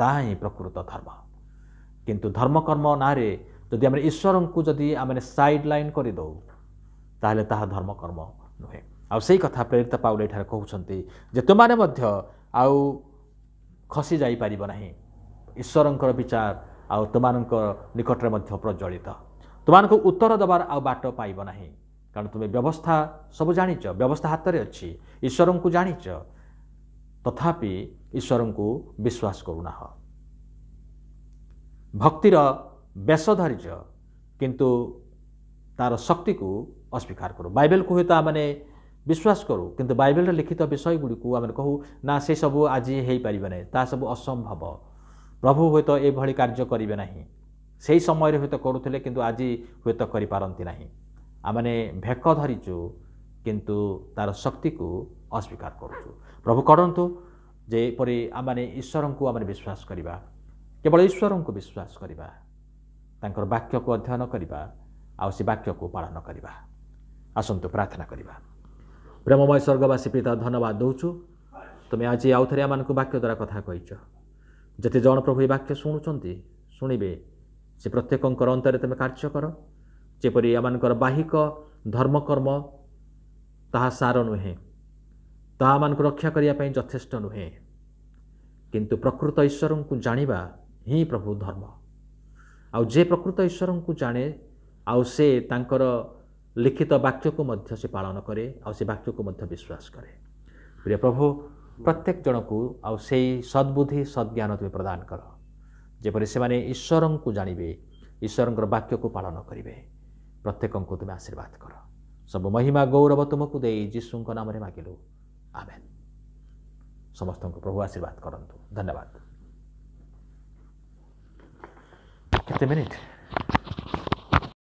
ତାହା ହିଁ ପ୍ରକୃତ ଧର୍ମ କିନ୍ତୁ ଧର୍ମକର୍ମ ନାଁରେ ଯଦି ଆମେ ଈଶ୍ୱରଙ୍କୁ ଯଦି ଆମେ ସାଇଡ଼ ଲାଇନ୍ କରିଦେଉ ତାହେଲେ ତାହା ଧର୍ମକର୍ମ ନୁହେଁ ଆଉ ସେଇ କଥା ପ୍ରେରିତ ପାଉଲ ଏଠାରେ କହୁଛନ୍ତି ଯେ ତୁମାନେ ମଧ୍ୟ ଆଉ ଖସି ଯାଇପାରିବ ନାହିଁ ଈଶ୍ୱରଙ୍କର ବିଚାର ଆଉ ତୁମାନଙ୍କ ନିକଟରେ ମଧ୍ୟ ପ୍ରଜ୍ୱଳିତ ତୁମାନଙ୍କୁ ଉତ୍ତର ଦେବାର ଆଉ ବାଟ ପାଇବ ନାହିଁ କାରଣ ତୁମେ ବ୍ୟବସ୍ଥା ସବୁ ଜାଣିଛ ବ୍ୟବସ୍ଥା ହାତରେ ଅଛି ଈଶ୍ୱରଙ୍କୁ ଜାଣିଛ ତଥାପି ଈଶ୍ୱରଙ୍କୁ ବିଶ୍ୱାସ କରୁନାହ ଭକ୍ତିର ବେଶ ଧାର୍ଯ୍ୟ କିନ୍ତୁ ତା'ର ଶକ୍ତିକୁ ଅସ୍ୱୀକାର କରୁ ବାଇବେଲକୁ ହୁଏତ ଆମେ ବିଶ୍ୱାସ କରୁ କିନ୍ତୁ ବାଇବେଲର ଲିଖିତ ବିଷୟଗୁଡ଼ିକୁ ଆମେ କହୁ ନା ସେସବୁ ଆଜି ହୋଇପାରିବେନି ତାହା ସବୁ ଅସମ୍ଭବ ପ୍ରଭୁ ହୁଏତ ଏଭଳି କାର୍ଯ୍ୟ କରିବେ ନାହିଁ ସେହି ସମୟରେ ହୁଏତ କରୁଥିଲେ କିନ୍ତୁ ଆଜି ହୁଏତ କରିପାରନ୍ତି ନାହିଁ ଆମେ ଭେକ ଧରିଛୁ କିନ୍ତୁ ତା'ର ଶକ୍ତିକୁ ଅସ୍ୱୀକାର କରୁଛୁ ପ୍ରଭୁ କରନ୍ତୁ ଯେ ଏପରି ଆମେ ଈଶ୍ୱରଙ୍କୁ ଆମେ ବିଶ୍ୱାସ କରିବା କେବଳ ଈଶ୍ୱରଙ୍କୁ ବିଶ୍ୱାସ କରିବା ତାଙ୍କର ବାକ୍ୟକୁ ଅଧ୍ୟୟନ କରିବା ଆଉ ସେ ବାକ୍ୟକୁ ପାଳନ କରିବା ଆସନ୍ତୁ ପ୍ରାର୍ଥନା କରିବା ପ୍ରେମମୟ ସ୍ୱର୍ଗବାସୀ ପିତା ଧନ୍ୟବାଦ ଦେଉଛୁ ତୁମେ ଆଜି ଆଉ ଥରେ ଆମମାନଙ୍କୁ ବାକ୍ୟ ଦ୍ୱାରା କଥା କହିଛ ଯେତେ ଜଣ ପ୍ରଭୁ ଏ ବାକ୍ୟ ଶୁଣୁଛନ୍ତି ଶୁଣିବେ ସେ ପ୍ରତ୍ୟେକଙ୍କର ଅନ୍ତରେ ତୁମେ କାର୍ଯ୍ୟ କର ଯେପରି ଏମାନଙ୍କର ବାହିକ ଧର୍ମକର୍ମ ତାହା ସାର ନୁହେଁ ତାମାନଙ୍କୁ ରକ୍ଷା କରିବା ପାଇଁ ଯଥେଷ୍ଟ ନୁହେଁ କିନ୍ତୁ ପ୍ରକୃତ ଈଶ୍ୱରଙ୍କୁ ଜାଣିବା ହିଁ ପ୍ରଭୁ ଧର୍ମ ଆଉ ଯେ ପ୍ରକୃତ ଈଶ୍ୱରଙ୍କୁ ଜାଣେ ଆଉ ସେ ତାଙ୍କର ଲିଖିତ ବାକ୍ୟକୁ ମଧ୍ୟ ସେ ପାଳନ କରେ ଆଉ ସେ ବାକ୍ୟକୁ ମଧ୍ୟ ବିଶ୍ୱାସ କରେ ପ୍ରିୟ ପ୍ରଭୁ ପ୍ରତ୍ୟେକ ଜଣଙ୍କୁ ଆଉ ସେଇ ସଦ୍ବୁଦ୍ଧି ସଦ୍ଜ୍ଞାନ ତୁମେ ପ୍ରଦାନ କର ଯେପରି ସେମାନେ ଈଶ୍ୱରଙ୍କୁ ଜାଣିବେ ଈଶ୍ୱରଙ୍କର ବାକ୍ୟକୁ ପାଳନ କରିବେ ପ୍ରତ୍ୟେକଙ୍କୁ ତୁମେ ଆଶୀର୍ବାଦ କର ସବୁ ମହିମା ଗୌରବ ତୁମକୁ ଦେଇ ଯୀଶୁଙ୍କ ନାମରେ ମାଗିଲୁ ଆମେନ୍ ସମସ୍ତଙ୍କୁ ପ୍ରଭୁ ଆଶୀର୍ବାଦ କରନ୍ତୁ ଧନ୍ୟବାଦ କେତେ ମିନିଟ୍